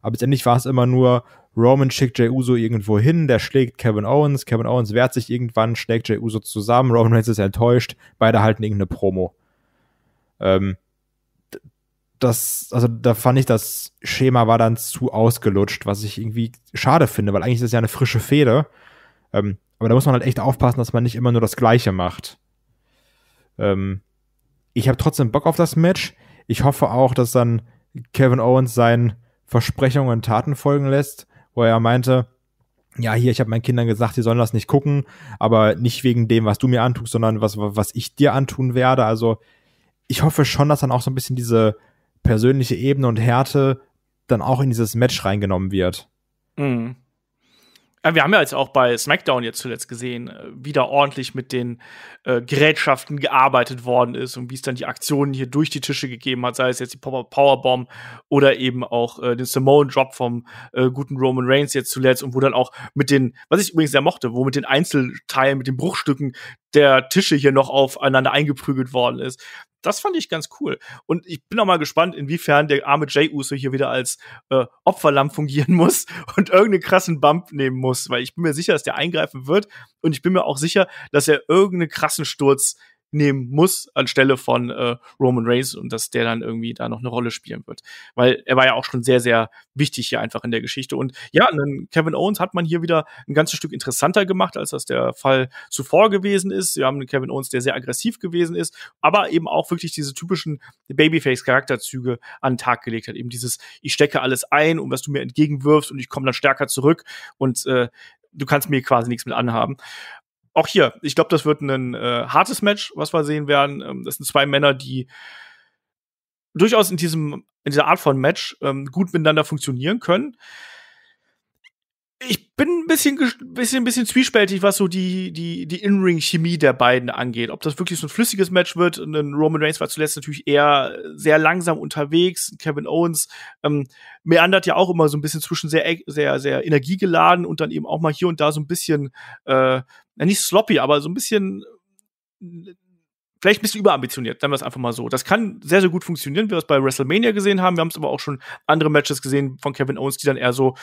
Aber letztendlich war es immer nur, Roman schickt Jay Uso irgendwo hin, der schlägt Kevin Owens, Kevin Owens wehrt sich irgendwann, schlägt Jay Uso zusammen, Roman Reigns ist enttäuscht, beide halten irgendeine Promo. Ähm, das, also da fand ich, das Schema war dann zu ausgelutscht, was ich irgendwie schade finde, weil eigentlich ist das ja eine frische Fehde ähm, aber da muss man halt echt aufpassen, dass man nicht immer nur das Gleiche macht. Ähm, ich habe trotzdem Bock auf das Match. Ich hoffe auch, dass dann Kevin Owens seinen Versprechungen und Taten folgen lässt, wo er meinte, ja, hier, ich habe meinen Kindern gesagt, die sollen das nicht gucken, aber nicht wegen dem, was du mir antust, sondern was, was ich dir antun werde. Also ich hoffe schon, dass dann auch so ein bisschen diese persönliche Ebene und Härte dann auch in dieses Match reingenommen wird. Mhm. Äh, wir haben ja jetzt auch bei SmackDown jetzt zuletzt gesehen, äh, wie da ordentlich mit den äh, Gerätschaften gearbeitet worden ist und wie es dann die Aktionen hier durch die Tische gegeben hat, sei es jetzt die Powerbomb oder eben auch äh, den Samoan Drop vom äh, guten Roman Reigns jetzt zuletzt und wo dann auch mit den, was ich übrigens sehr mochte, wo mit den Einzelteilen, mit den Bruchstücken der Tische hier noch aufeinander eingeprügelt worden ist. Das fand ich ganz cool. Und ich bin auch mal gespannt, inwiefern der arme Jay Uso hier wieder als äh, Opferlamm fungieren muss und irgendeinen krassen Bump nehmen muss, weil ich bin mir sicher, dass der eingreifen wird und ich bin mir auch sicher, dass er irgendeinen krassen Sturz nehmen muss anstelle von äh, Roman Reigns und dass der dann irgendwie da noch eine Rolle spielen wird. Weil er war ja auch schon sehr, sehr wichtig hier einfach in der Geschichte. Und ja, einen Kevin Owens hat man hier wieder ein ganzes Stück interessanter gemacht, als das der Fall zuvor gewesen ist. Wir haben einen Kevin Owens, der sehr aggressiv gewesen ist, aber eben auch wirklich diese typischen Babyface-Charakterzüge an den Tag gelegt hat. Eben dieses, ich stecke alles ein und was du mir entgegenwirfst und ich komme dann stärker zurück und äh, du kannst mir quasi nichts mit anhaben auch hier, ich glaube, das wird ein äh, hartes Match, was wir sehen werden. Ähm, das sind zwei Männer, die durchaus in diesem in dieser Art von Match ähm, gut miteinander funktionieren können ich bin ein bisschen, bisschen, bisschen zwiespältig, was so die, die, die In-Ring-Chemie der beiden angeht. Ob das wirklich so ein flüssiges Match wird. Ein Roman Reigns war zuletzt natürlich eher sehr langsam unterwegs. Kevin Owens ähm, meandert ja auch immer so ein bisschen zwischen sehr, sehr, sehr energiegeladen und dann eben auch mal hier und da so ein bisschen, äh, nicht sloppy, aber so ein bisschen vielleicht ein bisschen überambitioniert, sagen wir es einfach mal so. Das kann sehr, sehr gut funktionieren, wie wir es bei WrestleMania gesehen haben. Wir haben es aber auch schon andere Matches gesehen von Kevin Owens, die dann eher so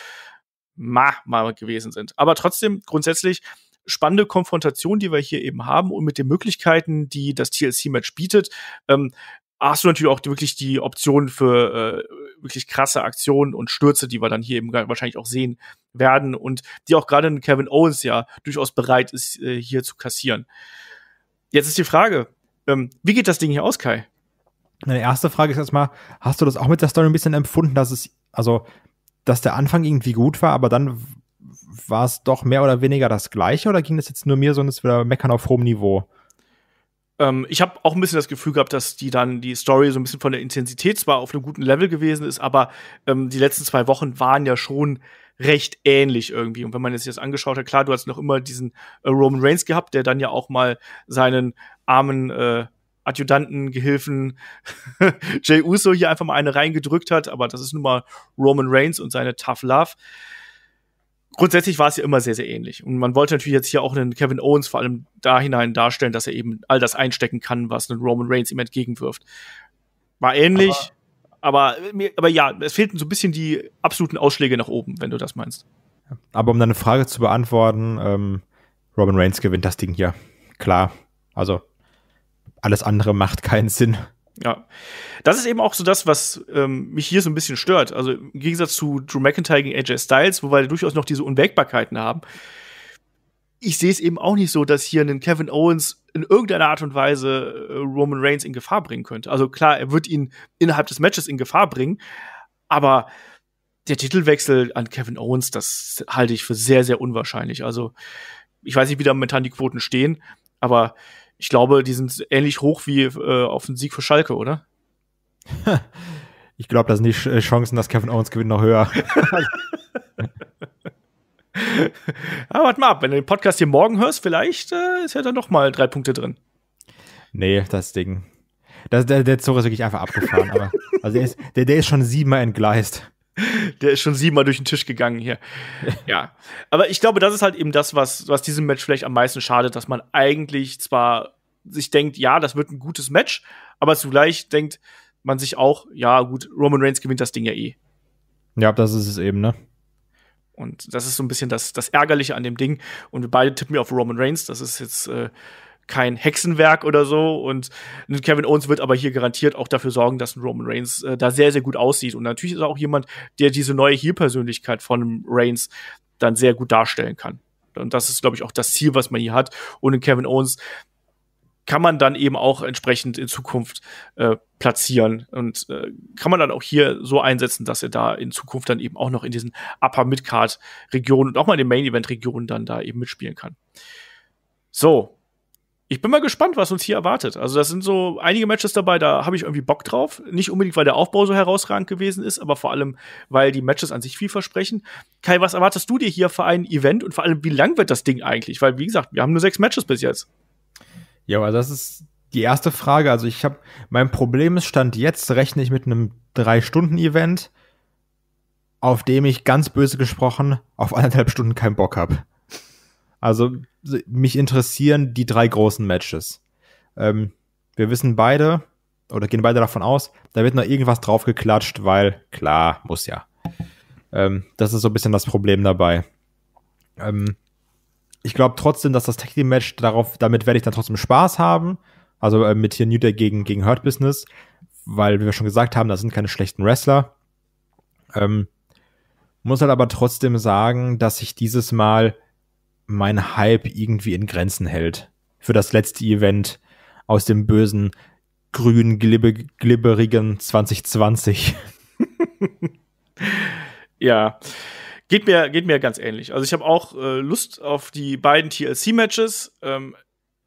ma mal gewesen sind. Aber trotzdem grundsätzlich spannende Konfrontation, die wir hier eben haben und mit den Möglichkeiten, die das TLC-Match bietet, ähm, hast du natürlich auch wirklich die Option für äh, wirklich krasse Aktionen und Stürze, die wir dann hier eben wahrscheinlich auch sehen werden und die auch gerade Kevin Owens ja durchaus bereit ist, äh, hier zu kassieren. Jetzt ist die Frage, ähm, wie geht das Ding hier aus, Kai? Meine erste Frage ist erstmal, hast du das auch mit der Story ein bisschen empfunden, dass es, also dass der Anfang irgendwie gut war, aber dann war es doch mehr oder weniger das Gleiche oder ging das jetzt nur mir so, und es wieder meckern auf hohem Niveau? Ähm, ich habe auch ein bisschen das Gefühl gehabt, dass die dann die Story so ein bisschen von der Intensität zwar auf einem guten Level gewesen ist, aber ähm, die letzten zwei Wochen waren ja schon recht ähnlich irgendwie. Und wenn man es das angeschaut hat, klar, du hast noch immer diesen äh, Roman Reigns gehabt, der dann ja auch mal seinen armen äh, Adjutanten, Gehilfen Jay Uso hier einfach mal eine reingedrückt hat, aber das ist nun mal Roman Reigns und seine Tough Love. Grundsätzlich war es ja immer sehr, sehr ähnlich. Und man wollte natürlich jetzt hier auch einen Kevin Owens vor allem da hinein darstellen, dass er eben all das einstecken kann, was einen Roman Reigns ihm entgegenwirft. War ähnlich, aber, aber, aber ja, es fehlten so ein bisschen die absoluten Ausschläge nach oben, wenn du das meinst. Aber um deine Frage zu beantworten, ähm, Robin Reigns gewinnt das Ding hier. Klar. Also alles andere macht keinen Sinn. Ja, das ist eben auch so das, was ähm, mich hier so ein bisschen stört. Also im Gegensatz zu Drew McIntyre gegen AJ Styles, wobei wir durchaus noch diese Unwägbarkeiten haben. Ich sehe es eben auch nicht so, dass hier einen Kevin Owens in irgendeiner Art und Weise äh, Roman Reigns in Gefahr bringen könnte. Also klar, er wird ihn innerhalb des Matches in Gefahr bringen, aber der Titelwechsel an Kevin Owens, das halte ich für sehr, sehr unwahrscheinlich. Also ich weiß nicht, wie da momentan die Quoten stehen, aber ich glaube, die sind ähnlich hoch wie äh, auf den Sieg für Schalke, oder? Ich glaube, da sind die äh, Chancen, dass Kevin Owens gewinnt, noch höher. Aber warte mal ab, wenn du den Podcast hier morgen hörst, vielleicht äh, ist ja dann noch mal drei Punkte drin. Nee, das Ding. Das, der, der Zug ist wirklich einfach abgefahren. aber, also der, ist, der, der ist schon siebenmal entgleist. Der ist schon siebenmal durch den Tisch gegangen hier. ja. Aber ich glaube, das ist halt eben das, was, was diesem Match vielleicht am meisten schadet, dass man eigentlich zwar sich denkt, ja, das wird ein gutes Match, aber zugleich denkt man sich auch, ja, gut, Roman Reigns gewinnt das Ding ja eh. Ja, das ist es eben, ne? Und das ist so ein bisschen das, das Ärgerliche an dem Ding. Und wir beide tippen ja auf Roman Reigns. Das ist jetzt äh, kein Hexenwerk oder so. Und Kevin Owens wird aber hier garantiert auch dafür sorgen, dass ein Roman Reigns äh, da sehr, sehr gut aussieht. Und natürlich ist er auch jemand, der diese neue Heel-Persönlichkeit von Reigns dann sehr gut darstellen kann. Und das ist, glaube ich, auch das Ziel, was man hier hat. Und Ohne Kevin Owens kann man dann eben auch entsprechend in Zukunft äh, platzieren und äh, kann man dann auch hier so einsetzen, dass er da in Zukunft dann eben auch noch in diesen Upper Midcard Regionen und auch mal in den Main Event Regionen dann da eben mitspielen kann. So, ich bin mal gespannt, was uns hier erwartet. Also, das sind so einige Matches dabei, da habe ich irgendwie Bock drauf. Nicht unbedingt, weil der Aufbau so herausragend gewesen ist, aber vor allem, weil die Matches an sich viel versprechen. Kai, was erwartest du dir hier für ein Event und vor allem, wie lang wird das Ding eigentlich? Weil, wie gesagt, wir haben nur sechs Matches bis jetzt. Ja, aber das ist die erste Frage. Also, ich habe, mein Problem ist, Stand jetzt rechne ich mit einem Drei-Stunden-Event, auf dem ich ganz böse gesprochen auf anderthalb Stunden keinen Bock habe. Also mich interessieren die drei großen Matches. Ähm, wir wissen beide oder gehen beide davon aus, da wird noch irgendwas draufgeklatscht, weil klar, muss ja. Ähm, das ist so ein bisschen das Problem dabei. Ähm, ich glaube trotzdem, dass das Tag Team Match darauf, damit werde ich dann trotzdem Spaß haben. Also äh, mit hier New Day gegen, gegen Hurt Business, weil, wie wir schon gesagt haben, da sind keine schlechten Wrestler. Ähm, muss halt aber trotzdem sagen, dass ich dieses Mal mein Hype irgendwie in Grenzen hält. Für das letzte Event aus dem bösen, grün glibbe, glibberigen 2020. ja. Geht mir, geht mir ganz ähnlich. Also ich habe auch äh, Lust auf die beiden TLC-Matches. Ähm,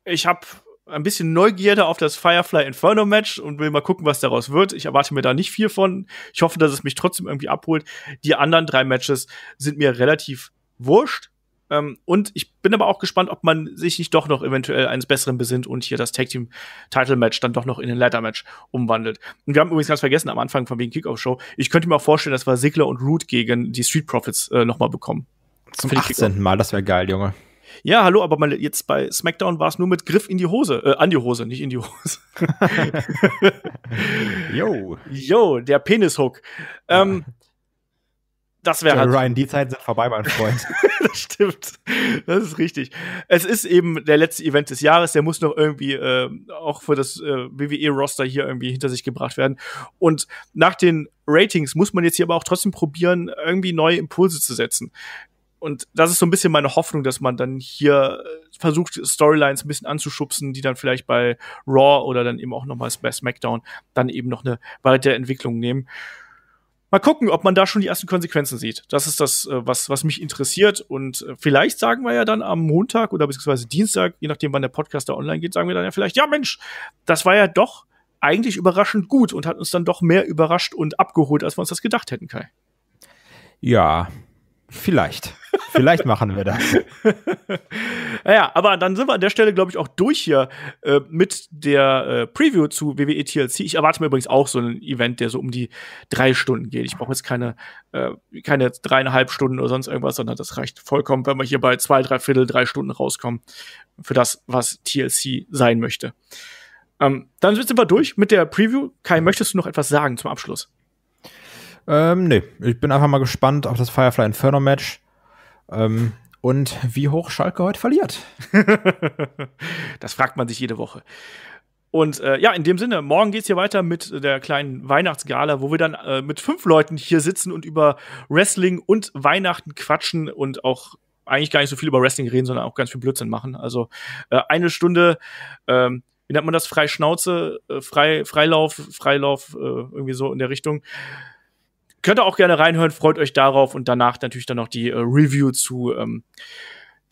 ich habe ein bisschen Neugierde auf das Firefly Inferno Match und will mal gucken, was daraus wird. Ich erwarte mir da nicht viel von. Ich hoffe, dass es mich trotzdem irgendwie abholt. Die anderen drei Matches sind mir relativ wurscht. Ähm, und ich bin aber auch gespannt, ob man sich nicht doch noch eventuell eines Besseren besinnt und hier das Tag Team Title Match dann doch noch in ein Ladder Match umwandelt. Und wir haben übrigens ganz vergessen am Anfang von wegen Kickoff Show. Ich könnte mir auch vorstellen, dass wir Sigler und Root gegen die Street Profits äh, nochmal bekommen. Zum 18. Mal, das wäre geil, Junge. Ja, hallo, aber mal jetzt bei SmackDown war es nur mit Griff in die Hose, äh, an die Hose, nicht in die Hose. Jo. jo, der Penishook. Ähm, ja. das wäre halt. Ryan, die Zeiten sind vorbei, mein Freund. das stimmt. Das ist richtig. Es ist eben der letzte Event des Jahres. Der muss noch irgendwie äh, auch für das äh, WWE-Roster hier irgendwie hinter sich gebracht werden. Und nach den Ratings muss man jetzt hier aber auch trotzdem probieren, irgendwie neue Impulse zu setzen. Und das ist so ein bisschen meine Hoffnung, dass man dann hier äh, versucht, Storylines ein bisschen anzuschubsen, die dann vielleicht bei Raw oder dann eben auch nochmals bei SmackDown dann eben noch eine weitere Entwicklung nehmen mal gucken, ob man da schon die ersten Konsequenzen sieht. Das ist das, äh, was, was mich interessiert. Und äh, vielleicht sagen wir ja dann am Montag oder beziehungsweise Dienstag, je nachdem, wann der Podcast da online geht, sagen wir dann ja vielleicht, ja Mensch, das war ja doch eigentlich überraschend gut und hat uns dann doch mehr überrascht und abgeholt, als wir uns das gedacht hätten, Kai. Ja, Vielleicht. Vielleicht machen wir das. naja, aber dann sind wir an der Stelle, glaube ich, auch durch hier äh, mit der äh, Preview zu WWE TLC. Ich erwarte mir übrigens auch so ein Event, der so um die drei Stunden geht. Ich brauche jetzt keine, äh, keine dreieinhalb Stunden oder sonst irgendwas, sondern das reicht vollkommen, wenn wir hier bei zwei, drei Viertel, drei Stunden rauskommen für das, was TLC sein möchte. Ähm, dann sind wir durch mit der Preview. Kai, möchtest du noch etwas sagen zum Abschluss? Ähm, nee, ich bin einfach mal gespannt auf das Firefly Inferno Match. Ähm, und wie hoch Schalke heute verliert. das fragt man sich jede Woche. Und äh, ja, in dem Sinne, morgen geht's hier weiter mit der kleinen Weihnachtsgala, wo wir dann äh, mit fünf Leuten hier sitzen und über Wrestling und Weihnachten quatschen und auch eigentlich gar nicht so viel über Wrestling reden, sondern auch ganz viel Blödsinn machen. Also äh, eine Stunde, ähm, wie nennt man das, Freischnauze, äh, frei, Freilauf, Freilauf, äh, irgendwie so in der Richtung. Könnt ihr auch gerne reinhören, freut euch darauf und danach natürlich dann noch die äh, Review zu ähm,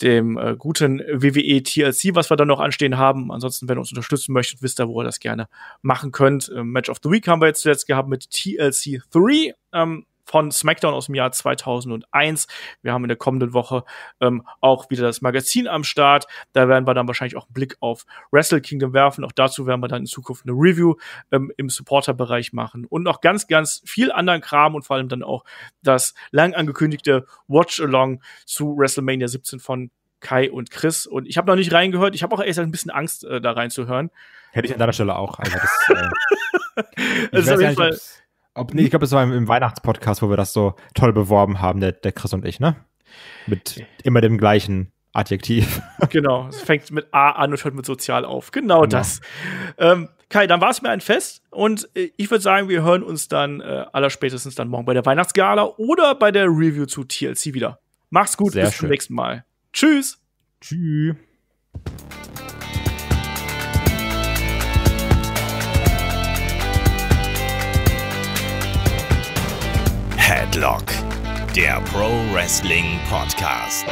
dem äh, guten WWE TLC, was wir dann noch anstehen haben. Ansonsten, wenn ihr uns unterstützen möchtet, wisst ihr, wo ihr das gerne machen könnt. Ähm, Match of the Week haben wir jetzt zuletzt gehabt mit TLC 3. Ähm, von SmackDown aus dem Jahr 2001. Wir haben in der kommenden Woche ähm, auch wieder das Magazin am Start. Da werden wir dann wahrscheinlich auch einen Blick auf Wrestle Kingdom werfen. Auch dazu werden wir dann in Zukunft eine Review ähm, im Supporter-Bereich machen und noch ganz, ganz viel anderen Kram und vor allem dann auch das lang angekündigte Watch-Along zu WrestleMania 17 von Kai und Chris. Und ich habe noch nicht reingehört. Ich habe auch erst ein bisschen Angst, äh, da reinzuhören. Hätte ich an deiner Stelle auch. Also das, äh, das ist also auf jeden nicht, Fall ob, nee, ich glaube, das war im, im Weihnachtspodcast, wo wir das so toll beworben haben, der, der Chris und ich, ne? Mit immer dem gleichen Adjektiv. Genau, es fängt mit A an und hört mit sozial auf. Genau, genau. das. Ähm, Kai, dann war es mir ein Fest und äh, ich würde sagen, wir hören uns dann äh, allerspätestens dann morgen bei der Weihnachtsgala oder bei der Review zu TLC wieder. Mach's gut, Sehr bis schön. zum nächsten Mal. Tschüss. Tschüss. Deadlock, der Pro Wrestling Podcast.